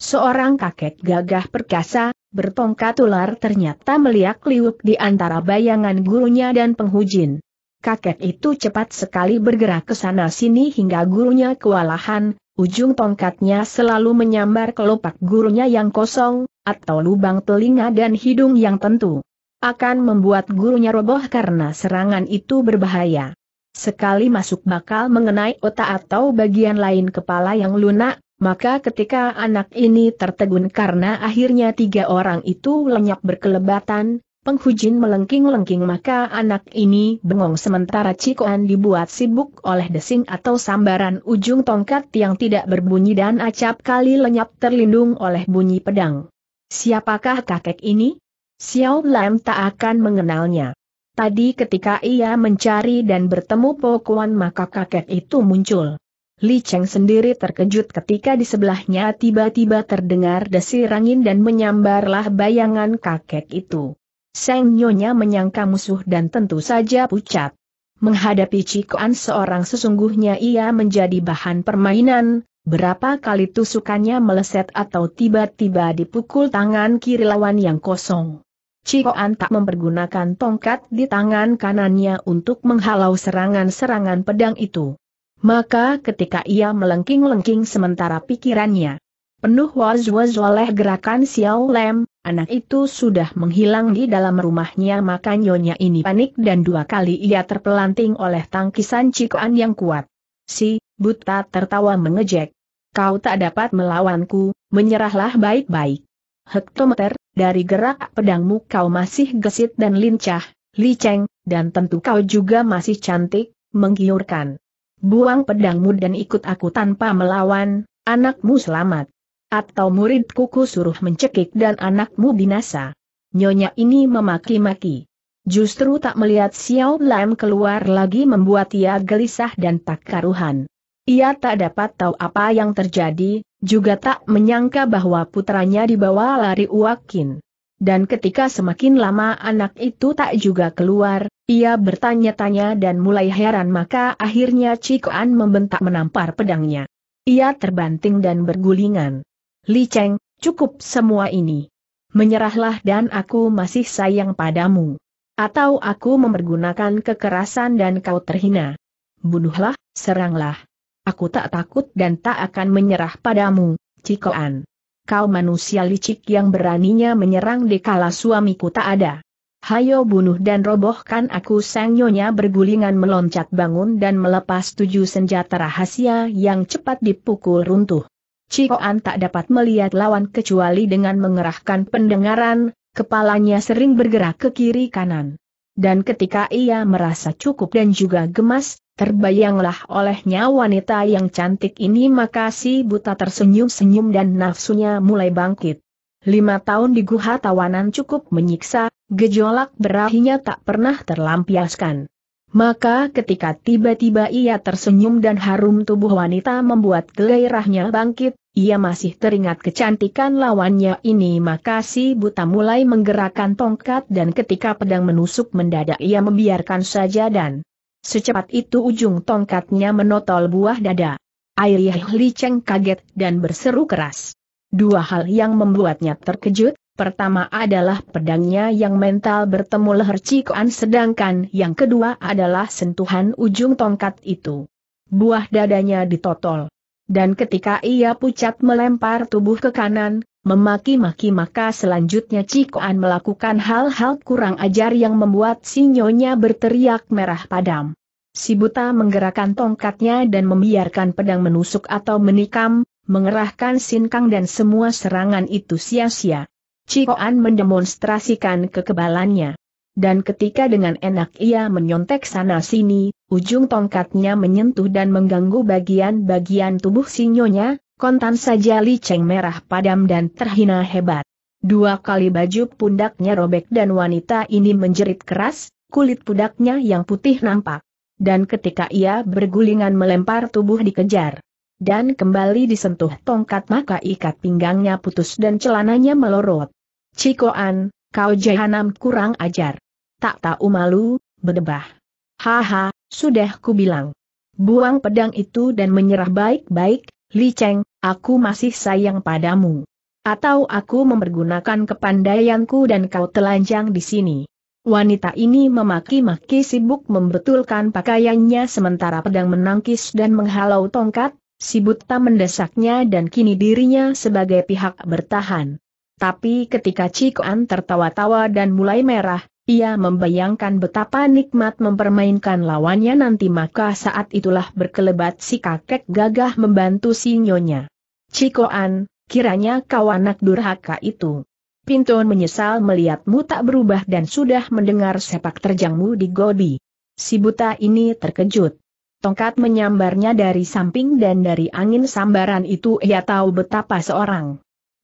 Seorang kakek gagah perkasa, bertongkat ular ternyata meliak liuk di antara bayangan gurunya dan penghujin kakek itu cepat sekali bergerak ke sana-sini hingga gurunya kewalahan, ujung tongkatnya selalu menyambar kelopak gurunya yang kosong, atau lubang telinga dan hidung yang tentu. Akan membuat gurunya roboh karena serangan itu berbahaya. Sekali masuk bakal mengenai otak atau bagian lain kepala yang lunak, maka ketika anak ini tertegun karena akhirnya tiga orang itu lenyap berkelebatan, Penghujin melengking-lengking maka anak ini bengong sementara Cikoan dibuat sibuk oleh desing atau sambaran ujung tongkat yang tidak berbunyi dan acap kali lenyap terlindung oleh bunyi pedang. Siapakah kakek ini? Xiao Lam tak akan mengenalnya. Tadi ketika ia mencari dan bertemu Po Kuan maka kakek itu muncul. Li Cheng sendiri terkejut ketika di sebelahnya tiba-tiba terdengar desir angin dan menyambarlah bayangan kakek itu. Seng Nyonya menyangka musuh dan tentu saja pucat. Menghadapi Cikoan seorang sesungguhnya ia menjadi bahan permainan, berapa kali tusukannya meleset atau tiba-tiba dipukul tangan kiri lawan yang kosong. Cikoan tak mempergunakan tongkat di tangan kanannya untuk menghalau serangan-serangan pedang itu. Maka ketika ia melengking-lengking sementara pikirannya penuh was-was oleh gerakan Xiao Lem, anak itu sudah menghilang di dalam rumahnya maka nyonya ini panik dan dua kali ia terpelanting oleh tangkisan cikoan yang kuat. Si, buta tertawa mengejek. Kau tak dapat melawanku, menyerahlah baik-baik. Hektometer, dari gerak pedangmu kau masih gesit dan lincah, liceng, dan tentu kau juga masih cantik, menggiurkan. Buang pedangmu dan ikut aku tanpa melawan, anakmu selamat. Atau muridku suruh mencekik dan anakmu binasa. Nyonya ini memaki-maki. Justru tak melihat Xiao Lam keluar lagi membuat ia gelisah dan tak karuhan. Ia tak dapat tahu apa yang terjadi, juga tak menyangka bahwa putranya dibawa lari Uakin. Dan ketika semakin lama anak itu tak juga keluar, ia bertanya-tanya dan mulai heran maka akhirnya Cikuan membentak menampar pedangnya. Ia terbanting dan bergulingan. Li Cheng, cukup semua ini. Menyerahlah dan aku masih sayang padamu. Atau aku memergunakan kekerasan dan kau terhina. Bunuhlah, seranglah. Aku tak takut dan tak akan menyerah padamu, Cikoan. Kau manusia licik yang beraninya menyerang dikala suamiku tak ada. Hayo bunuh dan robohkan aku sang nyonya bergulingan meloncat bangun dan melepas tujuh senjata rahasia yang cepat dipukul runtuh. Cikoan tak dapat melihat lawan kecuali dengan mengerahkan pendengaran, kepalanya sering bergerak ke kiri kanan. Dan ketika ia merasa cukup dan juga gemas, terbayanglah olehnya wanita yang cantik ini maka si buta tersenyum-senyum dan nafsunya mulai bangkit. Lima tahun di guha tawanan cukup menyiksa, gejolak berahinya tak pernah terlampiaskan. Maka ketika tiba-tiba ia tersenyum dan harum tubuh wanita membuat gairahnya bangkit, ia masih teringat kecantikan lawannya ini maka si buta mulai menggerakkan tongkat dan ketika pedang menusuk mendadak ia membiarkan saja dan secepat itu ujung tongkatnya menotol buah dada. Air Li Cheng kaget dan berseru keras. Dua hal yang membuatnya terkejut, Pertama adalah pedangnya yang mental bertemu leher Cikoan sedangkan yang kedua adalah sentuhan ujung tongkat itu. Buah dadanya ditotol. Dan ketika ia pucat melempar tubuh ke kanan, memaki-maki maka selanjutnya Cikoan melakukan hal-hal kurang ajar yang membuat sinyonya berteriak merah padam. Si buta menggerakkan tongkatnya dan membiarkan pedang menusuk atau menikam, mengerahkan sinkang dan semua serangan itu sia-sia. Cikoan mendemonstrasikan kekebalannya. Dan ketika dengan enak ia menyontek sana-sini, ujung tongkatnya menyentuh dan mengganggu bagian-bagian tubuh sinyonya, kontan saja Li Cheng merah padam dan terhina hebat. Dua kali baju pundaknya robek dan wanita ini menjerit keras, kulit pundaknya yang putih nampak. Dan ketika ia bergulingan melempar tubuh dikejar. Dan kembali disentuh tongkat maka ikat pinggangnya putus dan celananya melorot. Cikoan, kau jahanam kurang ajar. Tak tahu malu, berdebah. Haha, sudah ku bilang. Buang pedang itu dan menyerah baik-baik, Li Cheng, aku masih sayang padamu. Atau aku mempergunakan kepandaianku dan kau telanjang di sini. Wanita ini memaki-maki sibuk membetulkan pakaiannya sementara pedang menangkis dan menghalau tongkat, si buta mendesaknya dan kini dirinya sebagai pihak bertahan. Tapi ketika Cikoan tertawa-tawa dan mulai merah, ia membayangkan betapa nikmat mempermainkan lawannya nanti maka saat itulah berkelebat si kakek gagah membantu si nyonya. Cikoan, kiranya kau anak durhaka itu. Pinton menyesal melihatmu tak berubah dan sudah mendengar sepak terjangmu di Gobi. Si buta ini terkejut. Tongkat menyambarnya dari samping dan dari angin sambaran itu ia tahu betapa seorang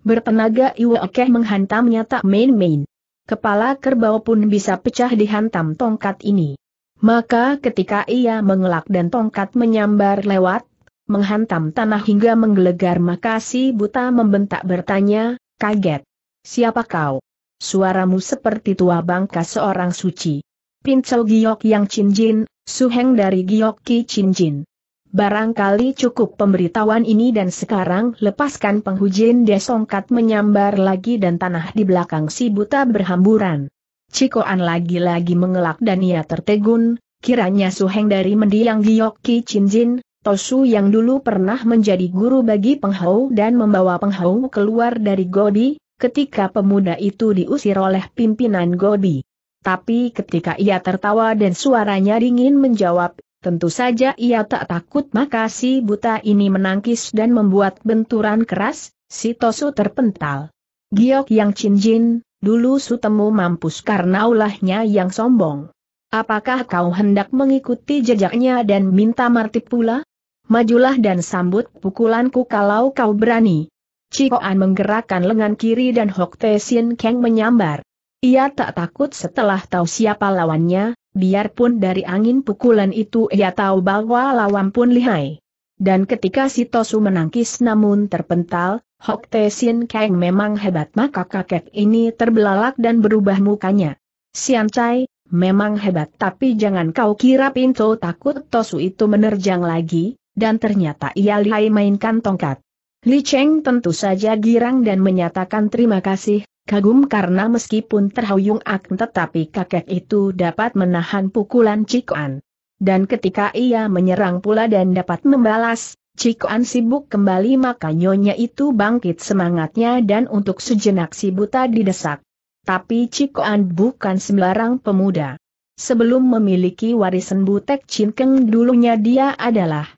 Bertenaga Iwo Okeh menghantamnya tak main-main. Kepala kerbau pun bisa pecah dihantam tongkat ini. Maka ketika ia mengelak dan tongkat menyambar lewat, menghantam tanah hingga menggelegar maka si buta membentak bertanya, kaget. Siapa kau? Suaramu seperti tua bangka seorang suci. Pincel giok yang cinjin, suheng dari giok ki cinjin. Barangkali cukup pemberitahuan ini dan sekarang lepaskan penghujin desongkat menyambar lagi dan tanah di belakang si buta berhamburan. Cikoan lagi-lagi mengelak dan ia tertegun, kiranya Suheng dari mendiang Gioki Cinjin, Tosu yang dulu pernah menjadi guru bagi Penghau dan membawa Penghau keluar dari Gobi, ketika pemuda itu diusir oleh pimpinan Gobi. Tapi ketika ia tertawa dan suaranya dingin menjawab, Tentu saja ia tak takut maka si buta ini menangkis dan membuat benturan keras, si Tosu terpental. Giok yang cinjin, dulu sutemu mampus karena ulahnya yang sombong. Apakah kau hendak mengikuti jejaknya dan minta marti pula? Majulah dan sambut pukulanku kalau kau berani. Cikoan menggerakkan lengan kiri dan Hok Te Sin Kang menyambar. Ia tak takut setelah tahu siapa lawannya, biarpun dari angin pukulan itu ia tahu bahwa lawan pun lihai. Dan ketika si Tosu menangkis namun terpental, Hok Te Sin Kang memang hebat maka kakek ini terbelalak dan berubah mukanya. Sian Chai, memang hebat tapi jangan kau kira pintu takut Tosu itu menerjang lagi, dan ternyata ia lihai mainkan tongkat. Li Cheng tentu saja girang dan menyatakan terima kasih, kagum karena meskipun terhuyung ak tetapi kakek itu dapat menahan pukulan Cikoan. Dan ketika ia menyerang pula dan dapat membalas, Cikoan sibuk kembali maka nyonya itu bangkit semangatnya dan untuk sejenak si buta didesak. Tapi Cikoan bukan sembarang pemuda. Sebelum memiliki warisan Butek Cinkeng dulunya dia adalah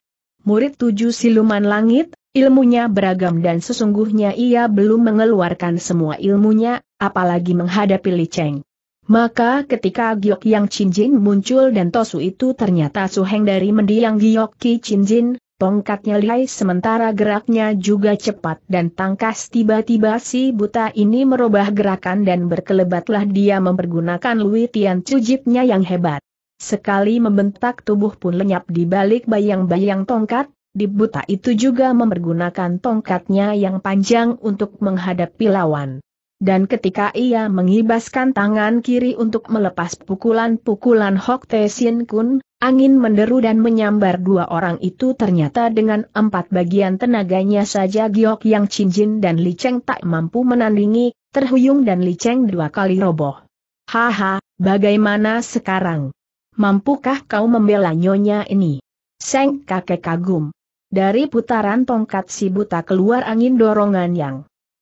murid tujuh siluman langit, Ilmunya beragam dan sesungguhnya ia belum mengeluarkan semua ilmunya, apalagi menghadapi Li Cheng. Maka ketika Giok Yang Chin Jin muncul dan Tosu itu ternyata Su Heng dari mendiang Giok Ki Chin Jin, tongkatnya lihai sementara geraknya juga cepat dan tangkas tiba-tiba si buta ini merubah gerakan dan berkelebatlah dia mempergunakan Lui Tian Cujipnya yang hebat. Sekali membentak tubuh pun lenyap di balik bayang-bayang tongkat, di buta itu juga mempergunakan tongkatnya yang panjang untuk menghadapi lawan. Dan ketika ia mengibaskan tangan kiri untuk melepas pukulan-pukulan Hok Tae Sin Kun, angin menderu dan menyambar dua orang itu ternyata dengan empat bagian tenaganya saja Giok Yang Jin dan Li Cheng tak mampu menandingi, terhuyung dan Li Cheng dua kali roboh. Haha, bagaimana sekarang? Mampukah kau membela nyonya ini? Seng kakek kagum. Dari putaran tongkat si buta keluar angin dorongan yang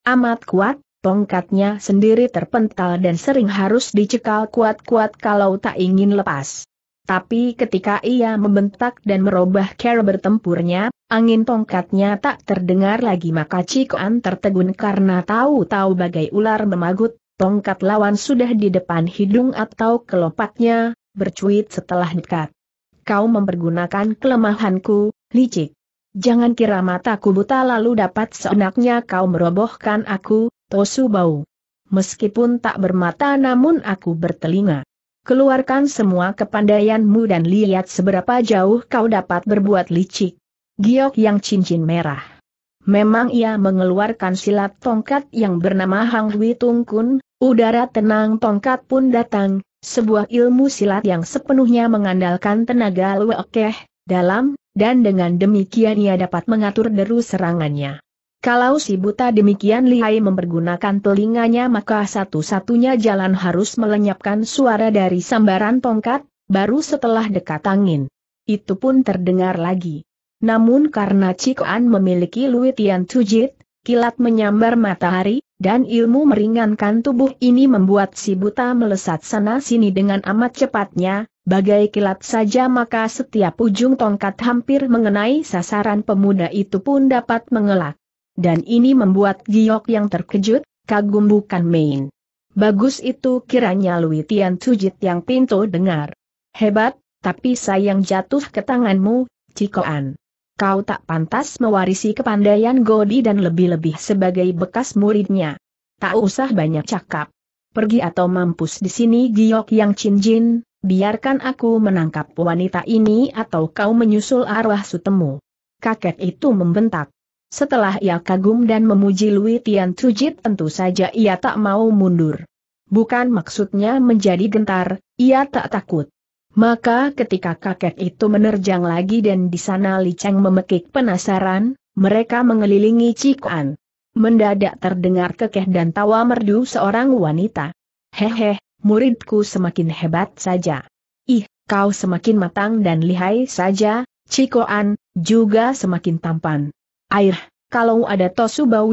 amat kuat, tongkatnya sendiri terpental dan sering harus dicekal kuat-kuat kalau tak ingin lepas. Tapi ketika ia membentak dan merubah cara bertempurnya, angin tongkatnya tak terdengar lagi maka Cikoan tertegun karena tahu-tahu bagai ular memagut, tongkat lawan sudah di depan hidung atau kelopaknya, bercuit setelah dekat. Kau mempergunakan kelemahanku, licik. Jangan kira mataku buta lalu dapat seenaknya kau merobohkan aku, Tosu Bau. Meskipun tak bermata namun aku bertelinga. Keluarkan semua kepandaianmu dan lihat seberapa jauh kau dapat berbuat licik. Giok yang cincin merah. Memang ia mengeluarkan silat tongkat yang bernama Hang Hui Tung udara tenang tongkat pun datang, sebuah ilmu silat yang sepenuhnya mengandalkan tenaga luekeh, dalam dan dengan demikian ia dapat mengatur deru serangannya. Kalau si buta demikian lihai mempergunakan telinganya maka satu-satunya jalan harus melenyapkan suara dari sambaran tongkat, baru setelah dekat angin. Itu pun terdengar lagi. Namun karena Cik An memiliki Lui Tian Tujit, kilat menyambar matahari, dan ilmu meringankan tubuh ini membuat si buta melesat sana-sini dengan amat cepatnya, bagai kilat saja maka setiap ujung tongkat hampir mengenai sasaran pemuda itu pun dapat mengelak. Dan ini membuat Giok yang terkejut, kagum bukan main. Bagus itu kiranya Lui Tian Tujit yang pintu dengar. Hebat, tapi sayang jatuh ke tanganmu, Cikoan kau tak pantas mewarisi kepandaian Godi dan lebih-lebih sebagai bekas muridnya. Tak usah banyak cakap. Pergi atau mampus di sini giok yang cincin, biarkan aku menangkap wanita ini atau kau menyusul arwah sutemu. Kakek itu membentak. Setelah ia kagum dan memuji Lui Tian Tujit tentu saja ia tak mau mundur. Bukan maksudnya menjadi gentar, ia tak takut. Maka ketika kakek itu menerjang lagi dan di sana Li Cheng memekik penasaran, mereka mengelilingi Cikuan. Mendadak terdengar kekeh dan tawa merdu seorang wanita. Hehe, muridku semakin hebat saja. Ih, kau semakin matang dan lihai saja, Cikuan, juga semakin tampan. Air, kalau ada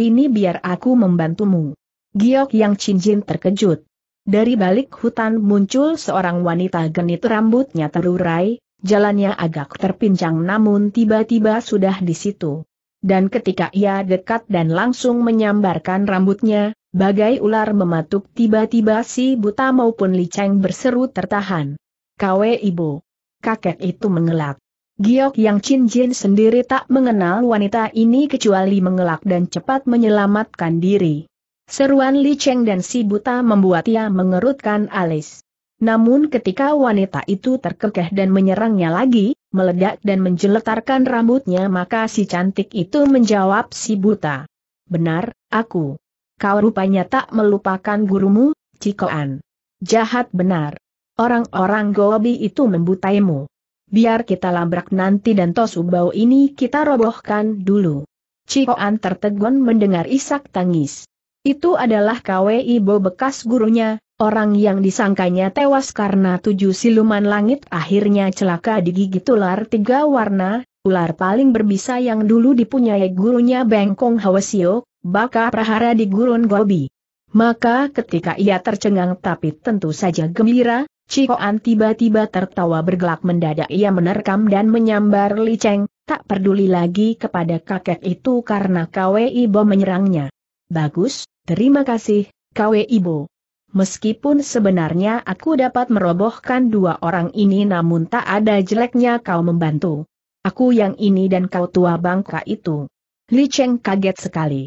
ini biar aku membantumu. Giok yang cincin terkejut. Dari balik hutan muncul seorang wanita genit rambutnya terurai, jalannya agak terpincang namun tiba-tiba sudah di situ. Dan ketika ia dekat dan langsung menyambarkan rambutnya, bagai ular mematuk tiba-tiba si buta maupun liceng berseru tertahan. Kawe ibu. Kakek itu mengelak. Giok yang Chin Jin sendiri tak mengenal wanita ini kecuali mengelak dan cepat menyelamatkan diri. Seruan Li Cheng dan si buta membuat ia mengerutkan alis. Namun ketika wanita itu terkekeh dan menyerangnya lagi, meledak dan menjeletarkan rambutnya maka si cantik itu menjawab si buta. Benar, aku. Kau rupanya tak melupakan gurumu, Cikoan. Jahat benar. Orang-orang Gobi itu membutaimu. Biar kita labrak nanti dan bau ini kita robohkan dulu. Cikoan tertegun mendengar isak tangis. Itu adalah KWI Bo bekas gurunya, orang yang disangkanya tewas karena tujuh siluman langit akhirnya celaka digigit ular tiga warna, ular paling berbisa yang dulu dipunyai gurunya Bengkong Hawasio, baka prahara di gurun Gobi. Maka ketika ia tercengang tapi tentu saja gembira, Cikoan tiba-tiba tertawa bergelak mendadak ia menerkam dan menyambar Li Cheng, tak peduli lagi kepada kakek itu karena KWI Bo menyerangnya. Bagus, Terima kasih, KW Ibu. Meskipun sebenarnya aku dapat merobohkan dua orang ini namun tak ada jeleknya kau membantu. Aku yang ini dan kau tua bangka itu. Li Cheng kaget sekali.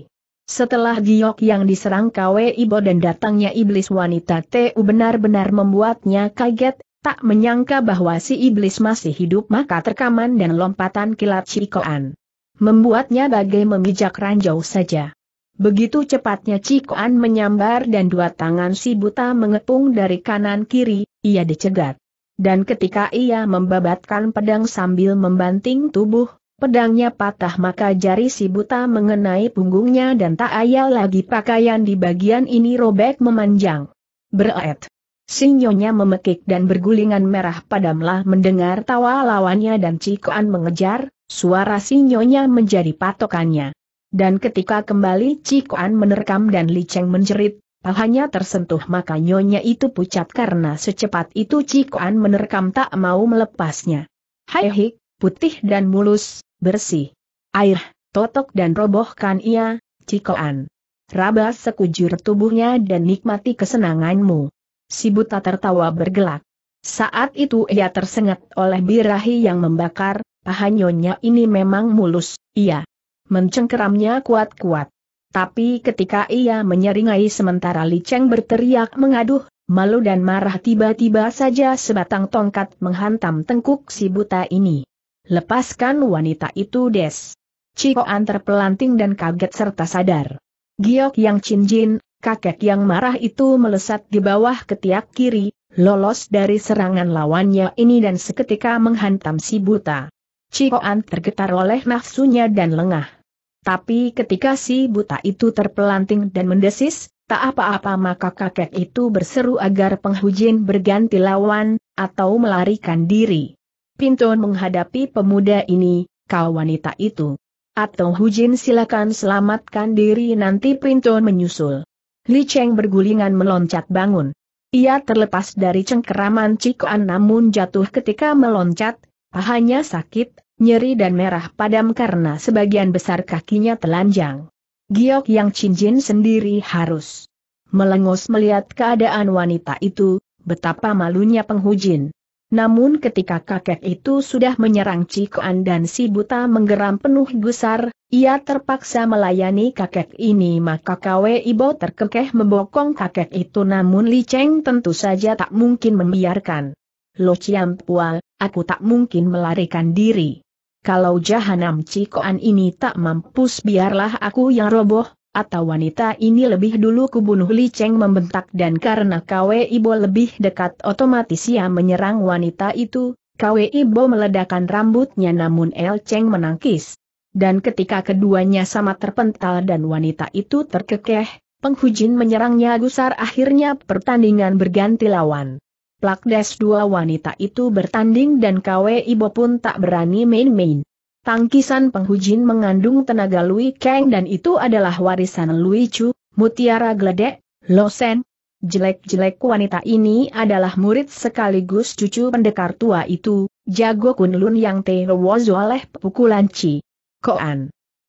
Setelah giok yang diserang KW Ibo dan datangnya iblis wanita TU benar-benar membuatnya kaget, tak menyangka bahwa si iblis masih hidup maka terkaman dan lompatan kilat Cikoan. Membuatnya bagai memijak ranjau saja. Begitu cepatnya Cikoan menyambar dan dua tangan si buta mengepung dari kanan kiri, ia dicegat. Dan ketika ia membabatkan pedang sambil membanting tubuh, pedangnya patah maka jari si buta mengenai punggungnya dan tak ayal lagi pakaian di bagian ini robek memanjang. Beret. Sinyonya memekik dan bergulingan merah padamlah mendengar tawa lawannya dan Cikoan mengejar, suara sinyonya menjadi patokannya. Dan ketika kembali cikoan menerkam dan Li Cheng menjerit, pahanya tersentuh maka nyonya itu pucat karena secepat itu cikoan menerkam tak mau melepasnya. Hai hik, putih dan mulus, bersih. Air, totok dan robohkan ia, cikoan. Raba sekujur tubuhnya dan nikmati kesenanganmu. Si buta tertawa bergelak. Saat itu ia tersengat oleh birahi yang membakar, pahanyonya ini memang mulus, iya. Mencengkeramnya kuat-kuat. Tapi ketika ia menyeringai sementara Li Cheng berteriak mengaduh, malu dan marah tiba-tiba saja sebatang tongkat menghantam tengkuk si buta ini. Lepaskan wanita itu des. Cikoan terpelanting dan kaget serta sadar. Giok yang cinjin, kakek yang marah itu melesat di bawah ketiak kiri, lolos dari serangan lawannya ini dan seketika menghantam si buta. Cik oh. tergetar oleh nafsunya dan lengah. Tapi ketika si buta itu terpelanting dan mendesis, tak apa-apa maka kakek itu berseru agar penghujin berganti lawan, atau melarikan diri. Pinton menghadapi pemuda ini, kau wanita itu. Atau Hujin silakan selamatkan diri nanti Pinton menyusul. Li Cheng bergulingan meloncat bangun. Ia terlepas dari cengkeraman Cikoan namun jatuh ketika meloncat, pahanya sakit, nyeri dan merah padam karena sebagian besar kakinya telanjang. Giok yang cincin sendiri harus melengos melihat keadaan wanita itu, betapa malunya penghujin. Namun ketika kakek itu sudah menyerang Cikoan dan si buta menggeram penuh gusar, ia terpaksa melayani kakek ini maka Kwe Ibo terkekeh membokong kakek itu namun Li Cheng tentu saja tak mungkin membiarkan. Lo Ciampual, aku tak mungkin melarikan diri kalau jahanam cikoan ini tak mampus biarlah aku yang roboh, atau wanita ini lebih dulu kubunuh Li Cheng membentak dan karena Kwe Ibo lebih dekat otomatis ia menyerang wanita itu, Kwe Ibo meledakan rambutnya namun El Cheng menangkis. Dan ketika keduanya sama terpental dan wanita itu terkekeh, penghujin menyerangnya gusar akhirnya pertandingan berganti lawan. Plakdes dua wanita itu bertanding dan Kwe Ibo pun tak berani main-main. Tangkisan penghujin mengandung tenaga Lui Kang dan itu adalah warisan Lui Chu, Mutiara Gledek, Losen. Jelek-jelek wanita ini adalah murid sekaligus cucu pendekar tua itu, jago kunlun yang terwozu oleh pukulan Ci. Koan.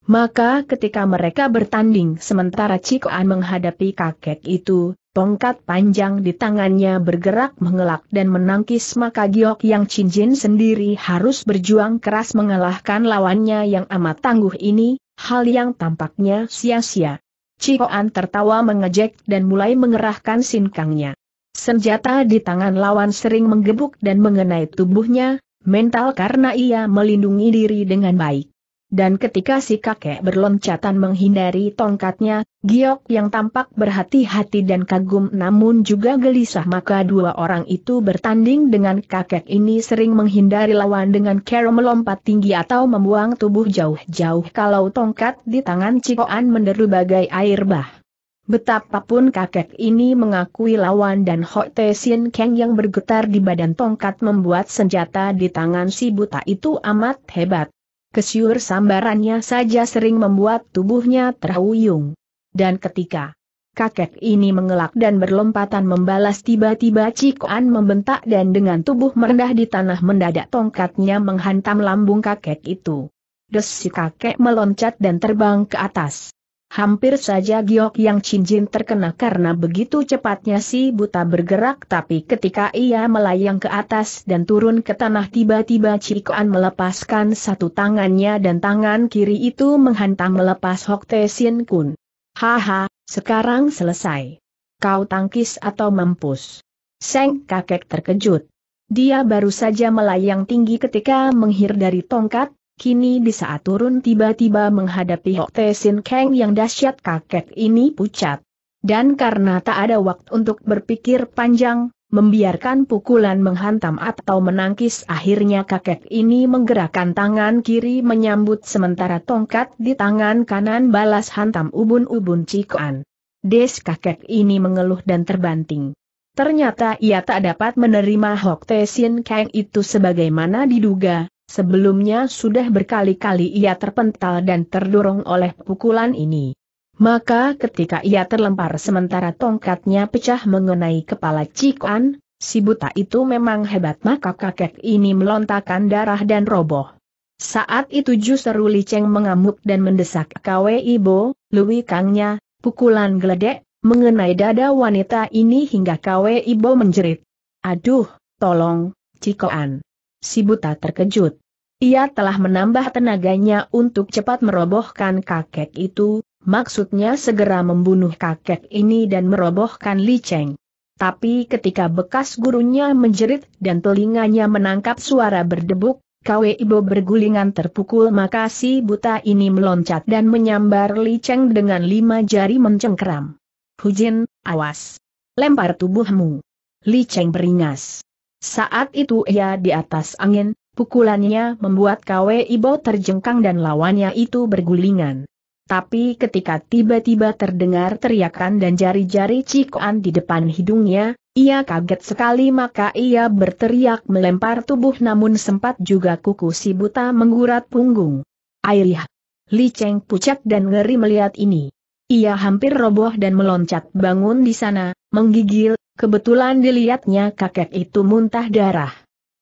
Maka ketika mereka bertanding sementara Cikoan menghadapi kakek itu, Tongkat panjang di tangannya bergerak mengelak dan menangkis maka Giok yang cincin sendiri harus berjuang keras mengalahkan lawannya yang amat tangguh ini, hal yang tampaknya sia-sia. Cikoan tertawa mengejek dan mulai mengerahkan sinkangnya. Senjata di tangan lawan sering menggebuk dan mengenai tubuhnya, mental karena ia melindungi diri dengan baik. Dan ketika si kakek berloncatan menghindari tongkatnya, Giok yang tampak berhati-hati dan kagum namun juga gelisah maka dua orang itu bertanding dengan kakek ini sering menghindari lawan dengan cara melompat tinggi atau membuang tubuh jauh-jauh kalau tongkat di tangan Cikoan menderu bagai air bah. Betapapun kakek ini mengakui lawan dan Hok Te Sin yang bergetar di badan tongkat membuat senjata di tangan si buta itu amat hebat. Kesyur sambarannya saja sering membuat tubuhnya terhuyung. Dan ketika kakek ini mengelak dan berlompatan membalas tiba-tiba Cikoan membentak dan dengan tubuh merendah di tanah mendadak tongkatnya menghantam lambung kakek itu. Desi kakek meloncat dan terbang ke atas. Hampir saja giok yang cincin terkena karena begitu cepatnya si buta bergerak tapi ketika ia melayang ke atas dan turun ke tanah tiba-tiba Cikoan melepaskan satu tangannya dan tangan kiri itu menghantam melepas Hok Sin Kun. Haha, sekarang selesai. Kau tangkis atau mampus. Seng kakek terkejut. Dia baru saja melayang tinggi ketika menghir dari tongkat, Kini di saat turun tiba-tiba menghadapi Hok Te Sin Kang yang dahsyat kakek ini pucat. Dan karena tak ada waktu untuk berpikir panjang, membiarkan pukulan menghantam atau menangkis akhirnya kakek ini menggerakkan tangan kiri menyambut sementara tongkat di tangan kanan balas hantam ubun-ubun cikuan. Des kakek ini mengeluh dan terbanting. Ternyata ia tak dapat menerima Hok Te Sin Kang itu sebagaimana diduga, Sebelumnya sudah berkali-kali ia terpental dan terdorong oleh pukulan ini. Maka ketika ia terlempar sementara tongkatnya pecah mengenai kepala Cikuan, si buta itu memang hebat maka kakek ini melontarkan darah dan roboh. Saat itu justru Li Cheng mengamuk dan mendesak Kwe Ibo, Lui Kangnya, pukulan geledek, mengenai dada wanita ini hingga Kwe Ibo menjerit. Aduh, tolong, Cikoan si buta terkejut. Ia telah menambah tenaganya untuk cepat merobohkan kakek itu, maksudnya segera membunuh kakek ini dan merobohkan Li Cheng. Tapi ketika bekas gurunya menjerit dan telinganya menangkap suara berdebuk, Kwe Ibo bergulingan terpukul maka si buta ini meloncat dan menyambar Li Cheng dengan lima jari mencengkram. Hujin, awas! Lempar tubuhmu! Li Cheng beringas. Saat itu ia di atas angin, pukulannya membuat Kwe Ibo terjengkang dan lawannya itu bergulingan. Tapi ketika tiba-tiba terdengar teriakan dan jari-jari cikoan di depan hidungnya, ia kaget sekali maka ia berteriak melempar tubuh namun sempat juga kuku si buta menggurat punggung. Airih! Li Cheng pucat dan ngeri melihat ini. Ia hampir roboh dan meloncat bangun di sana, menggigil, Kebetulan dilihatnya kakek itu muntah darah.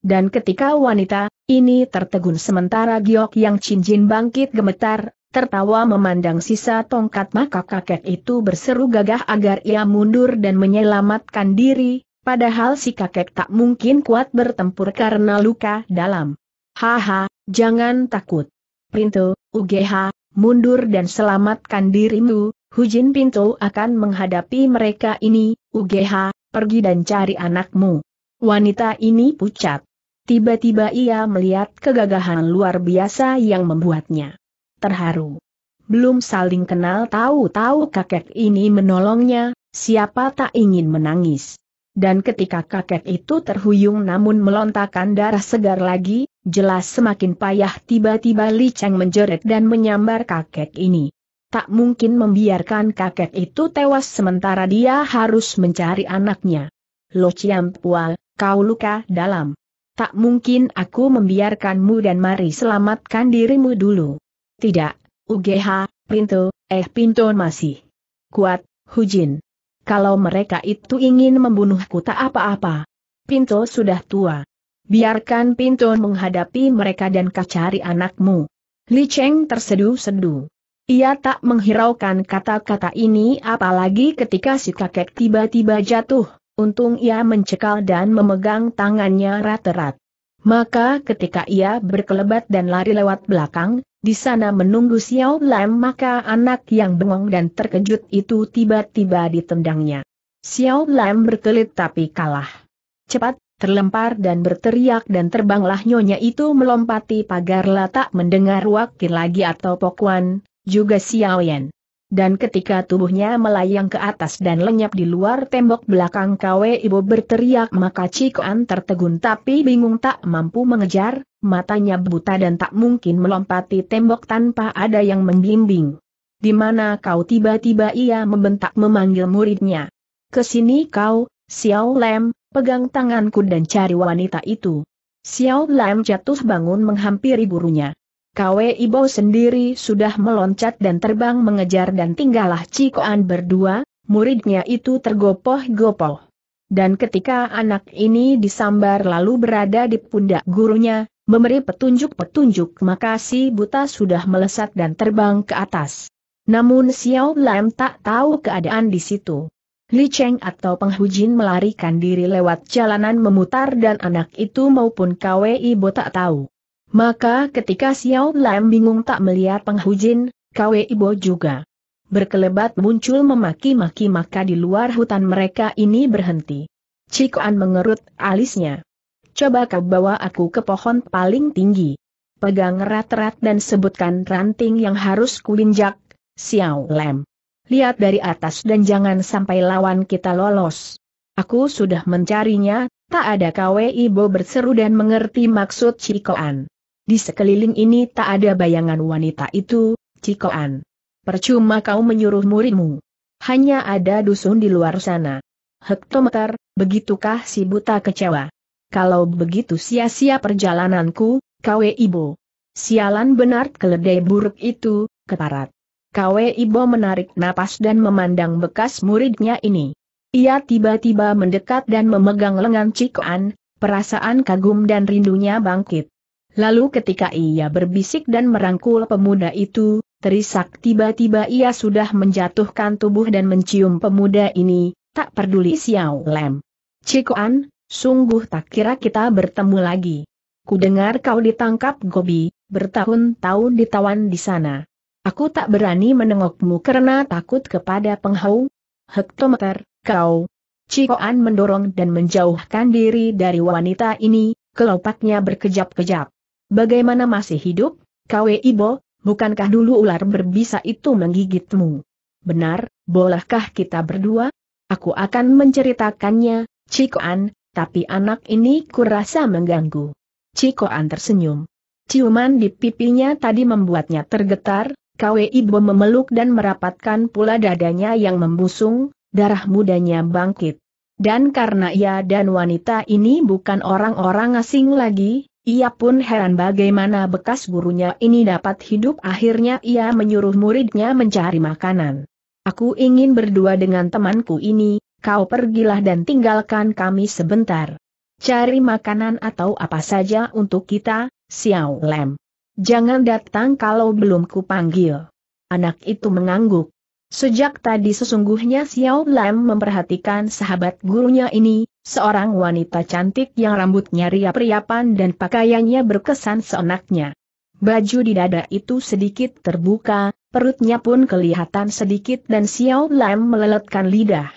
Dan ketika wanita ini tertegun sementara Giok yang cincin bangkit gemetar, tertawa memandang sisa tongkat maka kakek itu berseru gagah agar ia mundur dan menyelamatkan diri, padahal si kakek tak mungkin kuat bertempur karena luka dalam. Haha, jangan takut. Pintu, UGH, mundur dan selamatkan dirimu, Hujin Pintu akan menghadapi mereka ini, UGH, pergi dan cari anakmu. Wanita ini pucat. Tiba-tiba ia melihat kegagahan luar biasa yang membuatnya terharu. Belum saling kenal tahu-tahu kakek ini menolongnya, siapa tak ingin menangis. Dan ketika kakek itu terhuyung namun melontarkan darah segar lagi, jelas semakin payah tiba-tiba Li Cheng menjerit dan menyambar kakek ini tak mungkin membiarkan kakek itu tewas sementara dia harus mencari anaknya. Lo Ciampual, kau luka dalam. Tak mungkin aku membiarkanmu dan mari selamatkan dirimu dulu. Tidak, UGH, Pinto, eh Pinto masih kuat, Hujin. Kalau mereka itu ingin membunuhku tak apa-apa. Pinto sudah tua. Biarkan Pinto menghadapi mereka dan kacari anakmu. Li Cheng terseduh-seduh. Ia tak menghiraukan kata-kata ini apalagi ketika si kakek tiba-tiba jatuh, untung ia mencekal dan memegang tangannya rat-rat. Maka ketika ia berkelebat dan lari lewat belakang, di sana menunggu Xiao Lam maka anak yang bengong dan terkejut itu tiba-tiba ditendangnya. Xiao Lam berkelit tapi kalah. Cepat, terlempar dan berteriak dan terbanglah nyonya itu melompati pagar latak mendengar wakil lagi atau pokuan, juga Xiao Yan. Dan ketika tubuhnya melayang ke atas dan lenyap di luar tembok belakang Kwe Ibu berteriak maka Cikoan tertegun tapi bingung tak mampu mengejar, matanya buta dan tak mungkin melompati tembok tanpa ada yang membimbing. Di mana kau tiba-tiba ia membentak memanggil muridnya. Kesini kau, Xiao Lam, pegang tanganku dan cari wanita itu. Xiao Lam jatuh bangun menghampiri gurunya. Kwe Ibo sendiri sudah meloncat dan terbang mengejar dan tinggallah Cikoan berdua, muridnya itu tergopoh-gopoh. Dan ketika anak ini disambar lalu berada di pundak gurunya, memberi petunjuk-petunjuk maka si buta sudah melesat dan terbang ke atas. Namun Xiao Lam tak tahu keadaan di situ. Li Cheng atau penghujin melarikan diri lewat jalanan memutar dan anak itu maupun KWI Ibo tak tahu. Maka ketika Xiao Lam bingung tak melihat penghujin, Kwe Ibo juga berkelebat muncul memaki-maki maka di luar hutan mereka ini berhenti. Cikoan mengerut alisnya. Coba kau bawa aku ke pohon paling tinggi. Pegang erat-erat dan sebutkan ranting yang harus kulinjak, Xiao Lam. Lihat dari atas dan jangan sampai lawan kita lolos. Aku sudah mencarinya, tak ada Kwe Ibo berseru dan mengerti maksud Cikoan. Di sekeliling ini tak ada bayangan wanita itu, Cikoan. Percuma kau menyuruh muridmu. Hanya ada dusun di luar sana. Hektometer, begitukah si buta kecewa? Kalau begitu sia-sia perjalananku, Kawe ibu. Sialan benar keledai buruk itu, keparat. Kawe ibu menarik napas dan memandang bekas muridnya ini. Ia tiba-tiba mendekat dan memegang lengan Cikoan, perasaan kagum dan rindunya bangkit. Lalu ketika ia berbisik dan merangkul pemuda itu, terisak tiba-tiba ia sudah menjatuhkan tubuh dan mencium pemuda ini, tak peduli Xiao Lem. Cikoan, sungguh tak kira kita bertemu lagi. Kudengar kau ditangkap Gobi, bertahun-tahun ditawan di sana. Aku tak berani menengokmu karena takut kepada penghau. Hektometer, kau. Cikoan mendorong dan menjauhkan diri dari wanita ini, kelopaknya berkejap-kejap. Bagaimana masih hidup, Kwe Ibo, bukankah dulu ular berbisa itu menggigitmu? Benar, bolehkah kita berdua? Aku akan menceritakannya, Cikoan, tapi anak ini kurasa mengganggu. Cikoan tersenyum. Ciuman di pipinya tadi membuatnya tergetar, Kwe Ibo memeluk dan merapatkan pula dadanya yang membusung, darah mudanya bangkit. Dan karena ia dan wanita ini bukan orang-orang asing lagi, ia pun heran bagaimana bekas gurunya ini dapat hidup akhirnya ia menyuruh muridnya mencari makanan. Aku ingin berdua dengan temanku ini, kau pergilah dan tinggalkan kami sebentar. Cari makanan atau apa saja untuk kita, Xiao Lem. Jangan datang kalau belum kupanggil. Anak itu mengangguk. Sejak tadi sesungguhnya Xiao Lam memperhatikan sahabat gurunya ini, Seorang wanita cantik yang rambutnya riap-riapan dan pakaiannya berkesan seenaknya. Baju di dada itu sedikit terbuka, perutnya pun kelihatan sedikit dan Xiao Lam meleletkan lidah.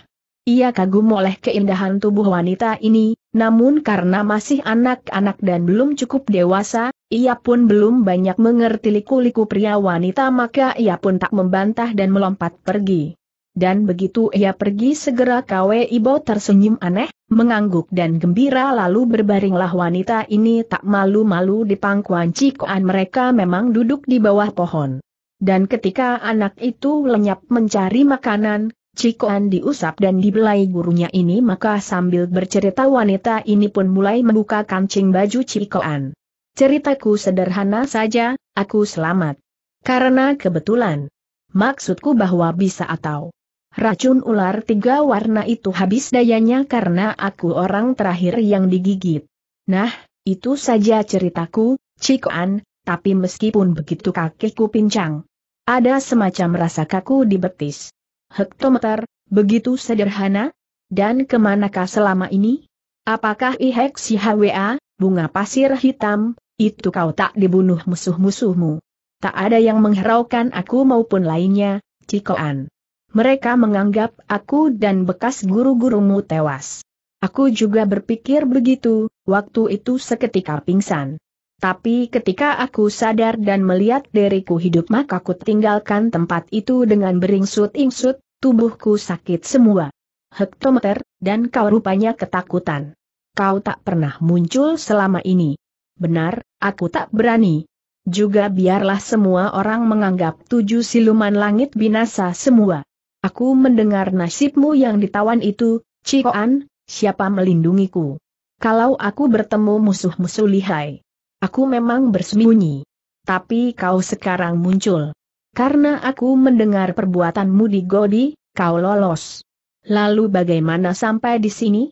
Ia kagum oleh keindahan tubuh wanita ini, namun karena masih anak-anak dan belum cukup dewasa, ia pun belum banyak mengerti liku-liku pria wanita maka ia pun tak membantah dan melompat pergi dan begitu ia pergi segera Kwe Ibo tersenyum aneh, mengangguk dan gembira lalu berbaringlah wanita ini tak malu-malu di pangkuan cikoan mereka memang duduk di bawah pohon. Dan ketika anak itu lenyap mencari makanan, cikoan diusap dan dibelai gurunya ini maka sambil bercerita wanita ini pun mulai membuka kancing baju cikoan. Ceritaku sederhana saja, aku selamat. Karena kebetulan. Maksudku bahwa bisa atau Racun ular tiga warna itu habis dayanya karena aku orang terakhir yang digigit. Nah, itu saja ceritaku, Cikoan, tapi meskipun begitu kakiku pincang. Ada semacam rasa kaku di betis. Hektometer, begitu sederhana? Dan kemanakah selama ini? Apakah Ihek si Hwa, bunga pasir hitam, itu kau tak dibunuh musuh-musuhmu? Tak ada yang mengheraukan aku maupun lainnya, Cikoan. Mereka menganggap aku dan bekas guru-gurumu tewas. Aku juga berpikir begitu, waktu itu seketika pingsan. Tapi ketika aku sadar dan melihat diriku hidup maka aku tinggalkan tempat itu dengan beringsut-ingsut, tubuhku sakit semua. Hektometer, dan kau rupanya ketakutan. Kau tak pernah muncul selama ini. Benar, aku tak berani. Juga biarlah semua orang menganggap tujuh siluman langit binasa semua. Aku mendengar nasibmu yang ditawan itu, Cikoan, siapa melindungiku? Kalau aku bertemu musuh-musuh lihai, aku memang bersembunyi. Tapi kau sekarang muncul. Karena aku mendengar perbuatanmu di Godi, kau lolos. Lalu bagaimana sampai di sini?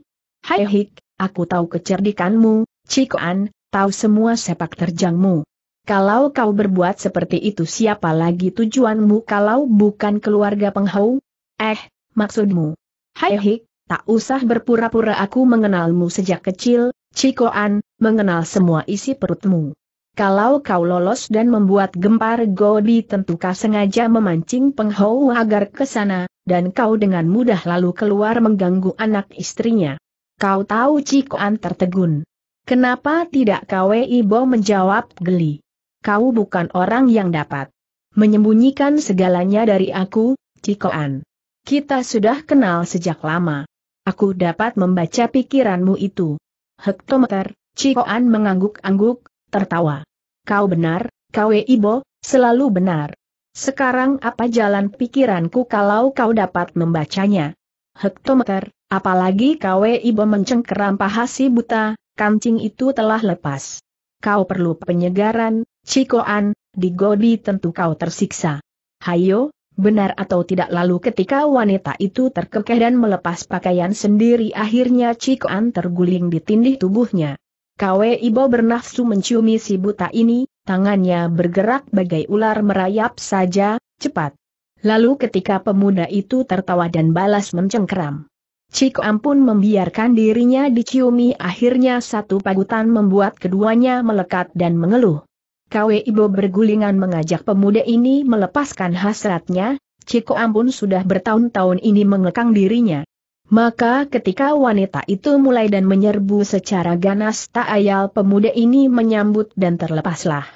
Hai Hik, aku tahu kecerdikanmu, Cikoan, tahu semua sepak terjangmu. Kalau kau berbuat seperti itu siapa lagi tujuanmu kalau bukan keluarga penghau? Eh, maksudmu? Hai hik, tak usah berpura-pura aku mengenalmu sejak kecil, Cikoan, mengenal semua isi perutmu. Kalau kau lolos dan membuat gempar Godi tentu kau sengaja memancing penghou agar ke sana, dan kau dengan mudah lalu keluar mengganggu anak istrinya. Kau tahu Cikoan tertegun. Kenapa tidak kau Ibo menjawab geli? Kau bukan orang yang dapat menyembunyikan segalanya dari aku, Cikoan. Kita sudah kenal sejak lama. Aku dapat membaca pikiranmu itu. Hektometer, Cikoan mengangguk-angguk, tertawa. Kau benar, Kwe Ibo, selalu benar. Sekarang apa jalan pikiranku kalau kau dapat membacanya? Hektometer, apalagi Kwe Ibo mencengkeram paha si buta, kancing itu telah lepas. Kau perlu penyegaran, Cikoan, di Godi tentu kau tersiksa. Hayo, Benar atau tidak lalu ketika wanita itu terkekeh dan melepas pakaian sendiri akhirnya Cikoan terguling di tindih tubuhnya. Kwe Ibo bernafsu menciumi si buta ini, tangannya bergerak bagai ular merayap saja, cepat. Lalu ketika pemuda itu tertawa dan balas mencengkeram. Cik pun membiarkan dirinya diciumi akhirnya satu pagutan membuat keduanya melekat dan mengeluh. KW Ibo bergulingan mengajak pemuda ini melepaskan hasratnya, Ciko Ampun sudah bertahun-tahun ini mengekang dirinya. Maka ketika wanita itu mulai dan menyerbu secara ganas tak ayal pemuda ini menyambut dan terlepaslah.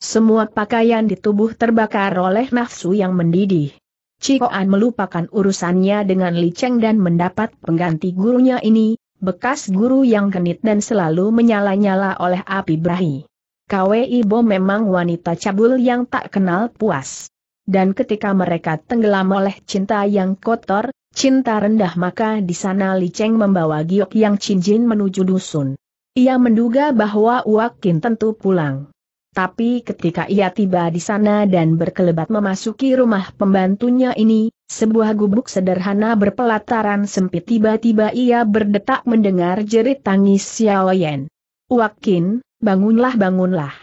Semua pakaian di tubuh terbakar oleh nafsu yang mendidih. Cikoan melupakan urusannya dengan liceng dan mendapat pengganti gurunya ini, bekas guru yang genit dan selalu menyala-nyala oleh api berahi. KWI Bo memang wanita cabul yang tak kenal puas. Dan ketika mereka tenggelam oleh cinta yang kotor, cinta rendah maka di sana Li Cheng membawa Giok yang cincin menuju dusun. Ia menduga bahwa Wakin tentu pulang. Tapi ketika ia tiba di sana dan berkelebat memasuki rumah pembantunya ini, sebuah gubuk sederhana berpelataran sempit tiba-tiba ia berdetak mendengar jerit tangis Xiao Yan. Wakin, Bangunlah, bangunlah.